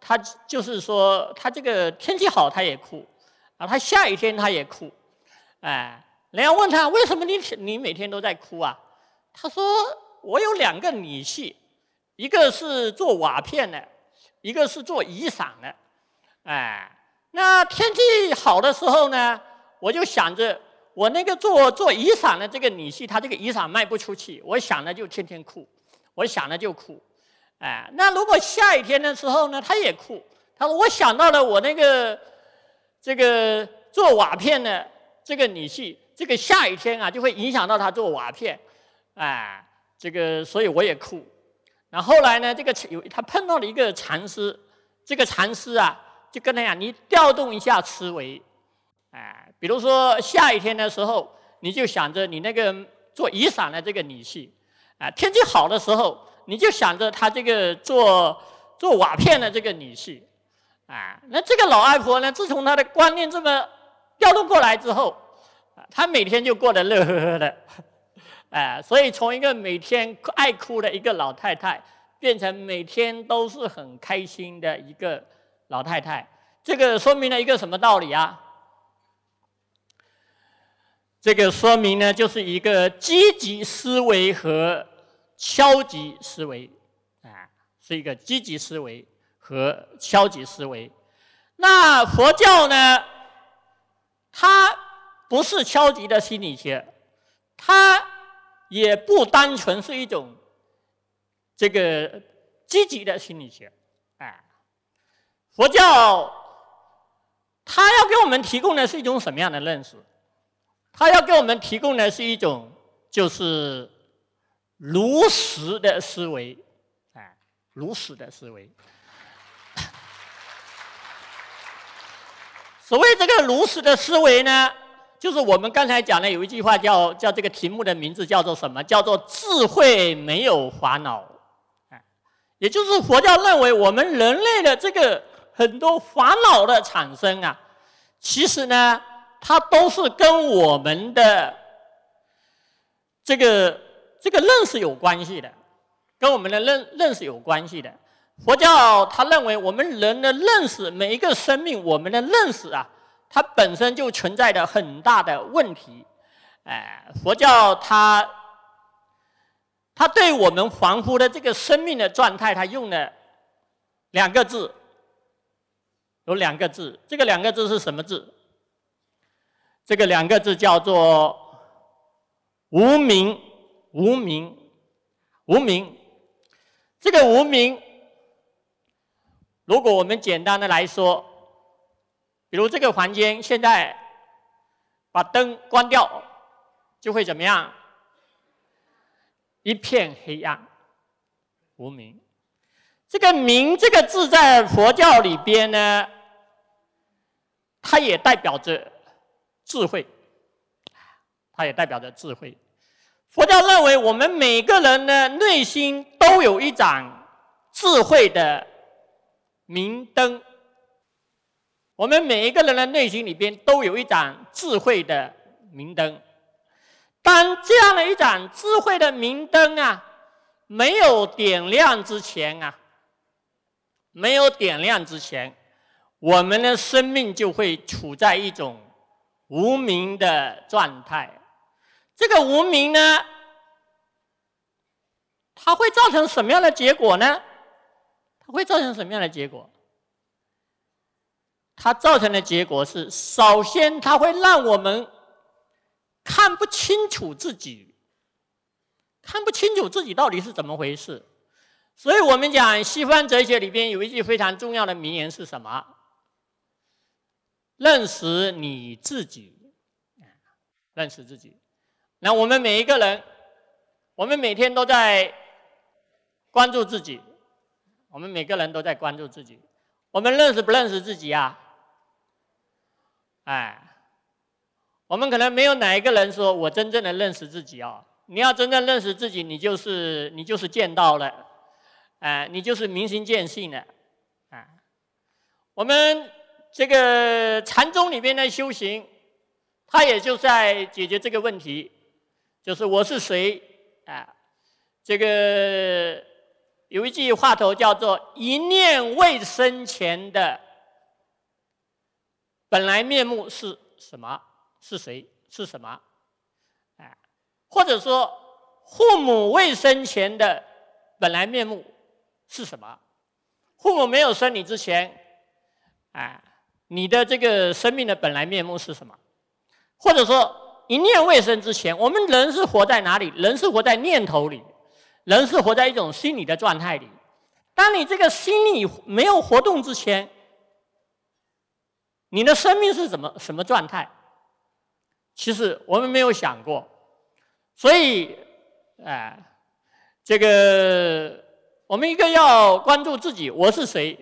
他就是说，他这个天气好他也哭，啊，他下雨天他也哭，哎，人家问他为什么你你每天都在哭啊？他说我有两个女婿，一个是做瓦片的，一个是做雨伞的，哎，那天气好的时候呢，我就想着我那个做做雨伞的这个女婿，他这个雨伞卖不出去，我想着就天天哭，我想着就哭。哎，那如果下雨天的时候呢，他也哭。他说：“我想到了我那个这个做瓦片的这个女婿，这个下雨天啊，就会影响到他做瓦片。”哎，这个所以我也哭。那后来呢，这个有他碰到了一个禅师，这个禅师啊，就跟他讲：“你调动一下思维。”哎，比如说下雨天的时候，你就想着你那个做雨伞的这个女婿。哎，天气好的时候。你就想着他这个做做瓦片的这个女婿，啊，那这个老阿婆呢？自从她的观念这么调动过来之后，她每天就过得乐呵呵的，哎，所以从一个每天爱哭的一个老太太，变成每天都是很开心的一个老太太。这个说明了一个什么道理啊？这个说明呢，就是一个积极思维和。消极思维啊，是一个积极思维和消极思维。那佛教呢？它不是消极的心理学，它也不单纯是一种这个积极的心理学，哎，佛教它要给我们提供的是一种什么样的认识？它要给我们提供的是一种就是。如实的思维，啊，如实的思维。所谓这个如实的思维呢，就是我们刚才讲的有一句话叫叫这个题目的名字叫做什么？叫做智慧没有烦恼，啊，也就是佛教认为我们人类的这个很多烦恼的产生啊，其实呢，它都是跟我们的这个。这个认识有关系的，跟我们的认认识有关系的。佛教他认为我们人的认识，每一个生命我们的认识啊，它本身就存在着很大的问题。哎，佛教它它对我们凡夫的这个生命的状态，它用了两个字，有两个字，这个两个字是什么字？这个两个字叫做无名。无名，无名。这个无名，如果我们简单的来说，比如这个房间现在把灯关掉，就会怎么样？一片黑暗，无名。这个名”这个字在佛教里边呢，它也代表着智慧，它也代表着智慧。佛教认为，我们每个人的内心都有一盏智慧的明灯。我们每一个人的内心里边都有一盏智慧的明灯。当这样的一盏智慧的明灯啊，没有点亮之前啊，没有点亮之前，我们的生命就会处在一种无明的状态。这个无明呢，它会造成什么样的结果呢？它会造成什么样的结果？它造成的结果是，首先它会让我们看不清楚自己，看不清楚自己到底是怎么回事。所以我们讲西方哲学里边有一句非常重要的名言是什么？认识你自己，认识自己。那我们每一个人，我们每天都在关注自己。我们每个人都在关注自己。我们认识不认识自己啊？哎，我们可能没有哪一个人说我真正的认识自己哦。你要真正认识自己，你就是你就是见到了，哎，你就是明心见性了，啊。我们这个禅宗里面的修行，它也就在解决这个问题。就是我是谁啊？这个有一句话头叫做“一念未生前的本来面目是什么？是谁？是什么？”啊，或者说父母未生前的本来面目是什么？父母没有生你之前，啊，你的这个生命的本来面目是什么？或者说？一念未生之前，我们人是活在哪里？人是活在念头里，人是活在一种心理的状态里。当你这个心理没有活动之前，你的生命是怎么什么状态？其实我们没有想过，所以，哎，这个我们一个要关注自己，我是谁？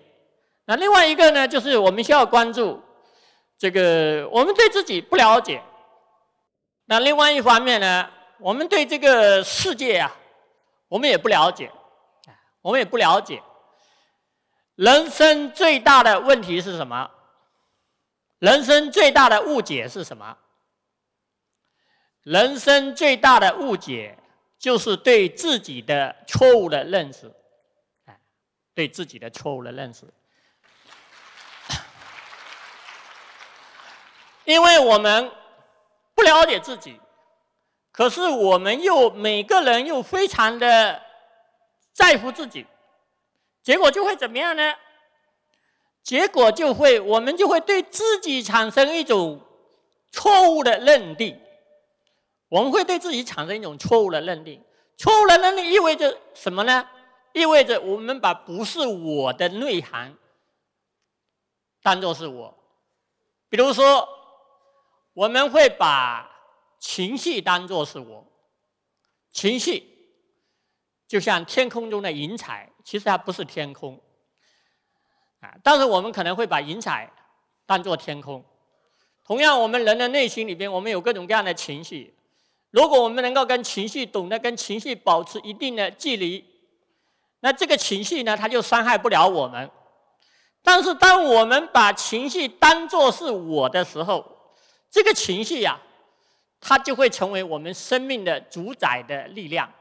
那另外一个呢，就是我们需要关注这个，我们对自己不了解。那另外一方面呢，我们对这个世界啊，我们也不了解，我们也不了解。人生最大的问题是什么？人生最大的误解是什么？人生最大的误解就是对自己的错误的认识，对自己的错误的认识。因为我们。不了解自己，可是我们又每个人又非常的在乎自己，结果就会怎么样呢？结果就会，我们就会对自己产生一种错误的认定，我们会对自己产生一种错误的认定。错误的认定意味着什么呢？意味着我们把不是我的内涵当做是我，比如说。我们会把情绪当作是我，情绪就像天空中的云彩，其实它不是天空，啊，但是我们可能会把云彩当作天空。同样，我们人的内心里边，我们有各种各样的情绪。如果我们能够跟情绪懂得跟情绪保持一定的距离，那这个情绪呢，它就伤害不了我们。但是，当我们把情绪当作是我的时候，这个情绪呀，它就会成为我们生命的主宰的力量，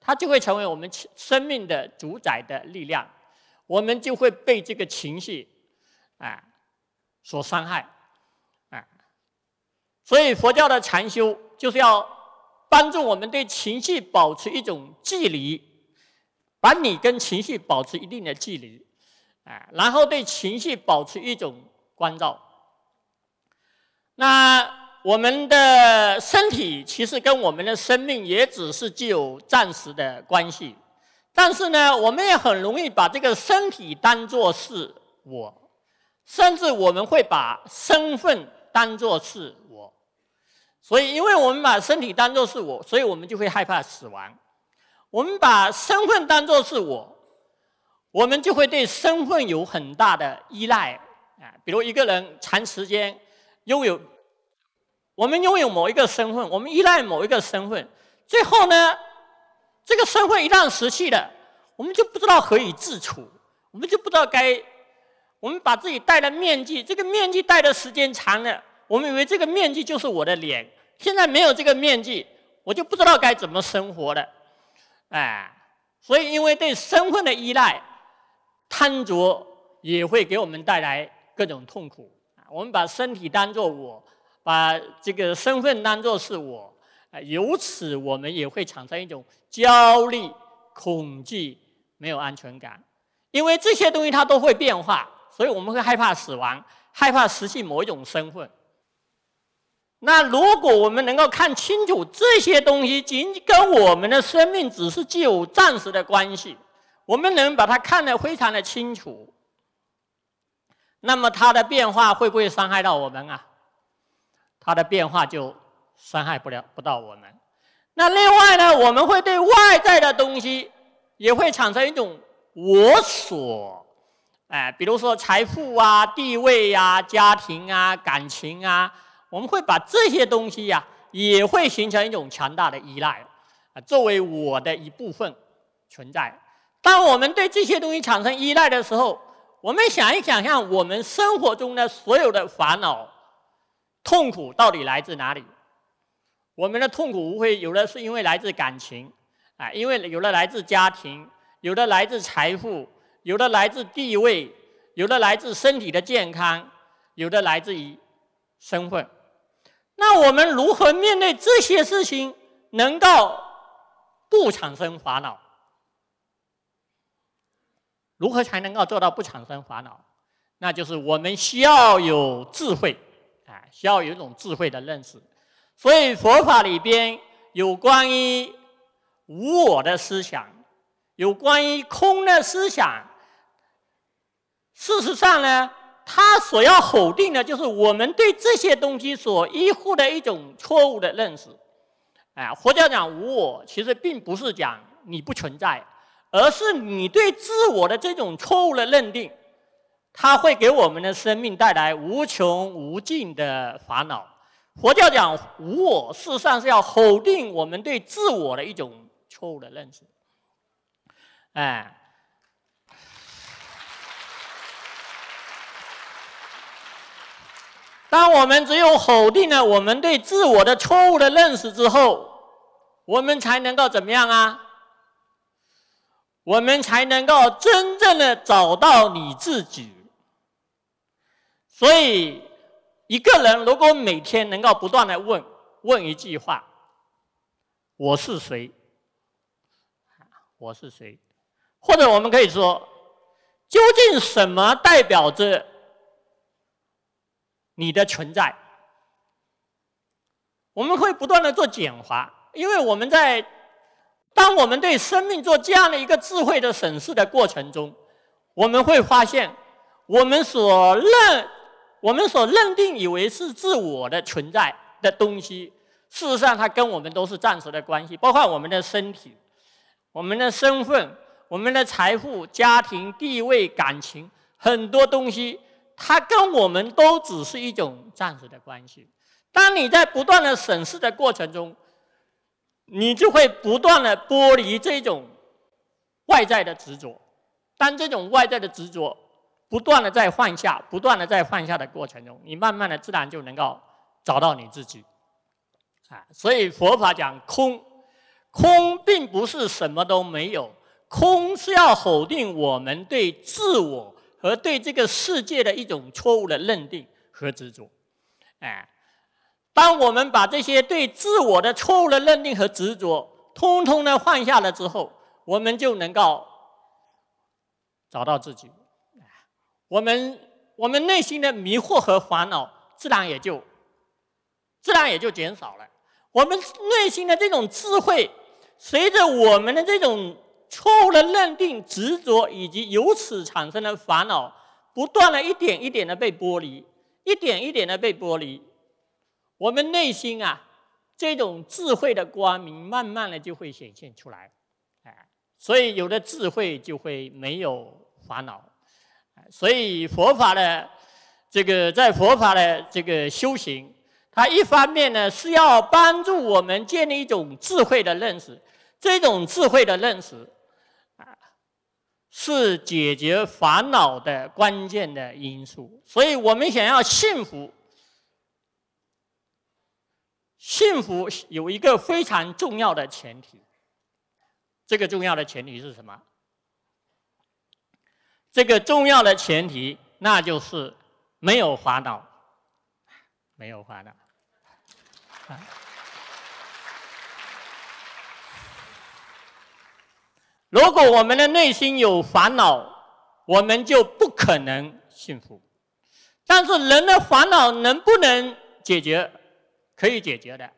它就会成为我们生命的主宰的力量，我们就会被这个情绪啊所伤害啊。所以佛教的禅修就是要帮助我们对情绪保持一种距离，把你跟情绪保持一定的距离啊，然后对情绪保持一种关照。那我们的身体其实跟我们的生命也只是具有暂时的关系，但是呢，我们也很容易把这个身体当做是我，甚至我们会把身份当做是我，所以，因为我们把身体当做是我，所以我们就会害怕死亡；我们把身份当做是我，我们就会对身份有很大的依赖啊，比如一个人长时间。拥有，我们拥有某一个身份，我们依赖某一个身份，最后呢，这个身份一旦失去了，我们就不知道何以自处，我们就不知道该，我们把自己戴的面具，这个面具戴的时间长了，我们以为这个面具就是我的脸，现在没有这个面具，我就不知道该怎么生活了，哎，所以因为对身份的依赖，贪着也会给我们带来各种痛苦。我们把身体当做我，把这个身份当做是我，由此我们也会产生一种焦虑、恐惧、没有安全感，因为这些东西它都会变化，所以我们会害怕死亡，害怕失去某一种身份。那如果我们能够看清楚这些东西，仅跟我们的生命只是具有暂时的关系，我们能把它看得非常的清楚。那么它的变化会不会伤害到我们啊？它的变化就伤害不了不到我们。那另外呢，我们会对外在的东西也会产生一种我所哎，比如说财富啊、地位呀、家庭啊、感情啊，我们会把这些东西呀，也会形成一种强大的依赖啊，作为我的一部分存在。当我们对这些东西产生依赖的时候，我们想一想象，我们生活中的所有的烦恼、痛苦到底来自哪里？我们的痛苦无非有的是因为来自感情，啊，因为有的来自家庭，有的来自财富，有的来自地位，有的来自身体的健康，有的来自于身份。那我们如何面对这些事情，能够不产生烦恼？如何才能够做到不产生烦恼？那就是我们需要有智慧，啊，需要有一种智慧的认识。所以佛法里边有关于无我的思想，有关于空的思想。事实上呢，他所要否定的就是我们对这些东西所依附的一种错误的认识。哎，佛教讲无我，其实并不是讲你不存在。而是你对自我的这种错误的认定，它会给我们的生命带来无穷无尽的烦恼。佛教讲无我，事实上是要否定我们对自我的一种错误的认识。哎，当我们只有否定了我们对自我的错误的认识之后，我们才能够怎么样啊？我们才能够真正的找到你自己。所以，一个人如果每天能够不断的问问一句话：“我是谁”，我是谁，或者我们可以说：“究竟什么代表着你的存在？”我们会不断的做简化，因为我们在。当我们对生命做这样的一个智慧的审视的过程中，我们会发现，我们所认、我们所认定以为是自我的存在的东西，事实上它跟我们都是暂时的关系。包括我们的身体、我们的身份、我们的财富、家庭、地位、感情，很多东西，它跟我们都只是一种暂时的关系。当你在不断的审视的过程中。你就会不断的剥离这种外在的执着，当这种外在的执着不断的在放下，不断的在放下的过程中，你慢慢的自然就能够找到你自己。啊，所以佛法讲空，空并不是什么都没有，空是要否定我们对自我和对这个世界的一种错误的认定和执着，哎。当我们把这些对自我的错误的认定和执着，通通的放下了之后，我们就能够找到自己。我们我们内心的迷惑和烦恼，自然也就自然也就减少了。我们内心的这种智慧，随着我们的这种错误的认定、执着以及由此产生的烦恼，不断的一点一点的被剥离，一点一点的被剥离。我们内心啊，这种智慧的光明，慢慢的就会显现出来，哎，所以有了智慧，就会没有烦恼，所以佛法的这个在佛法的这个修行，它一方面呢是要帮助我们建立一种智慧的认识，这种智慧的认识啊，是解决烦恼的关键的因素，所以我们想要幸福。幸福有一个非常重要的前提，这个重要的前提是什么？这个重要的前提，那就是没有烦恼，没有烦恼。如果我们的内心有烦恼，我们就不可能幸福。但是，人的烦恼能不能解决？可以解决的。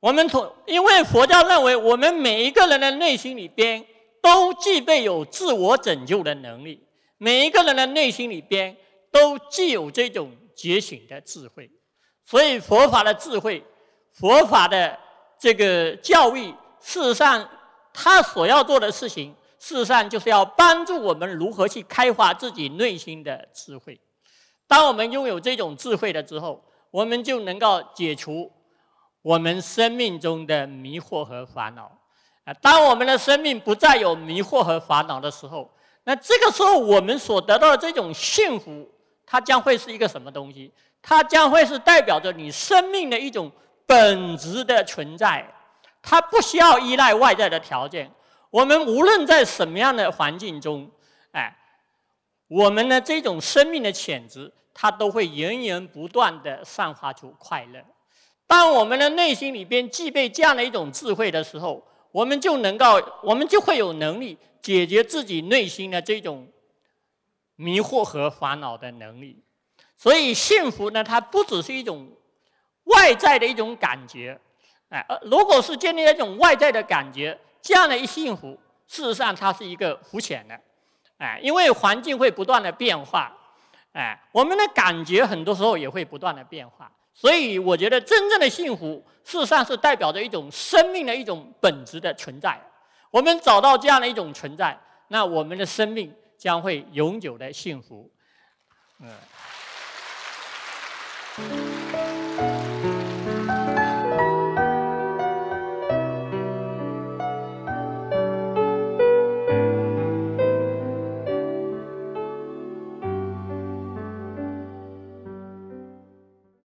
我们从因为佛教认为，我们每一个人的内心里边都具备有自我拯救的能力，每一个人的内心里边都具有这种觉醒的智慧。所以佛法的智慧，佛法的这个教育，事实上，他所要做的事情，事实上就是要帮助我们如何去开发自己内心的智慧。当我们拥有这种智慧了之后，我们就能够解除我们生命中的迷惑和烦恼。啊，当我们的生命不再有迷惑和烦恼的时候，那这个时候我们所得到的这种幸福，它将会是一个什么东西？它将会是代表着你生命的一种本质的存在。它不需要依赖外在的条件。我们无论在什么样的环境中，哎，我们的这种生命的潜质。它都会源源不断的散发出快乐。当我们的内心里边具备这样的一种智慧的时候，我们就能够，我们就会有能力解决自己内心的这种迷惑和烦恼的能力。所以，幸福呢，它不只是一种外在的一种感觉，哎，如果是建立一种外在的感觉，这样的一幸福，事实上它是一个浮浅的，哎，因为环境会不断的变化。哎，我们的感觉很多时候也会不断的变化，所以我觉得真正的幸福，事实上是代表着一种生命的一种本质的存在。我们找到这样的一种存在，那我们的生命将会永久的幸福。嗯。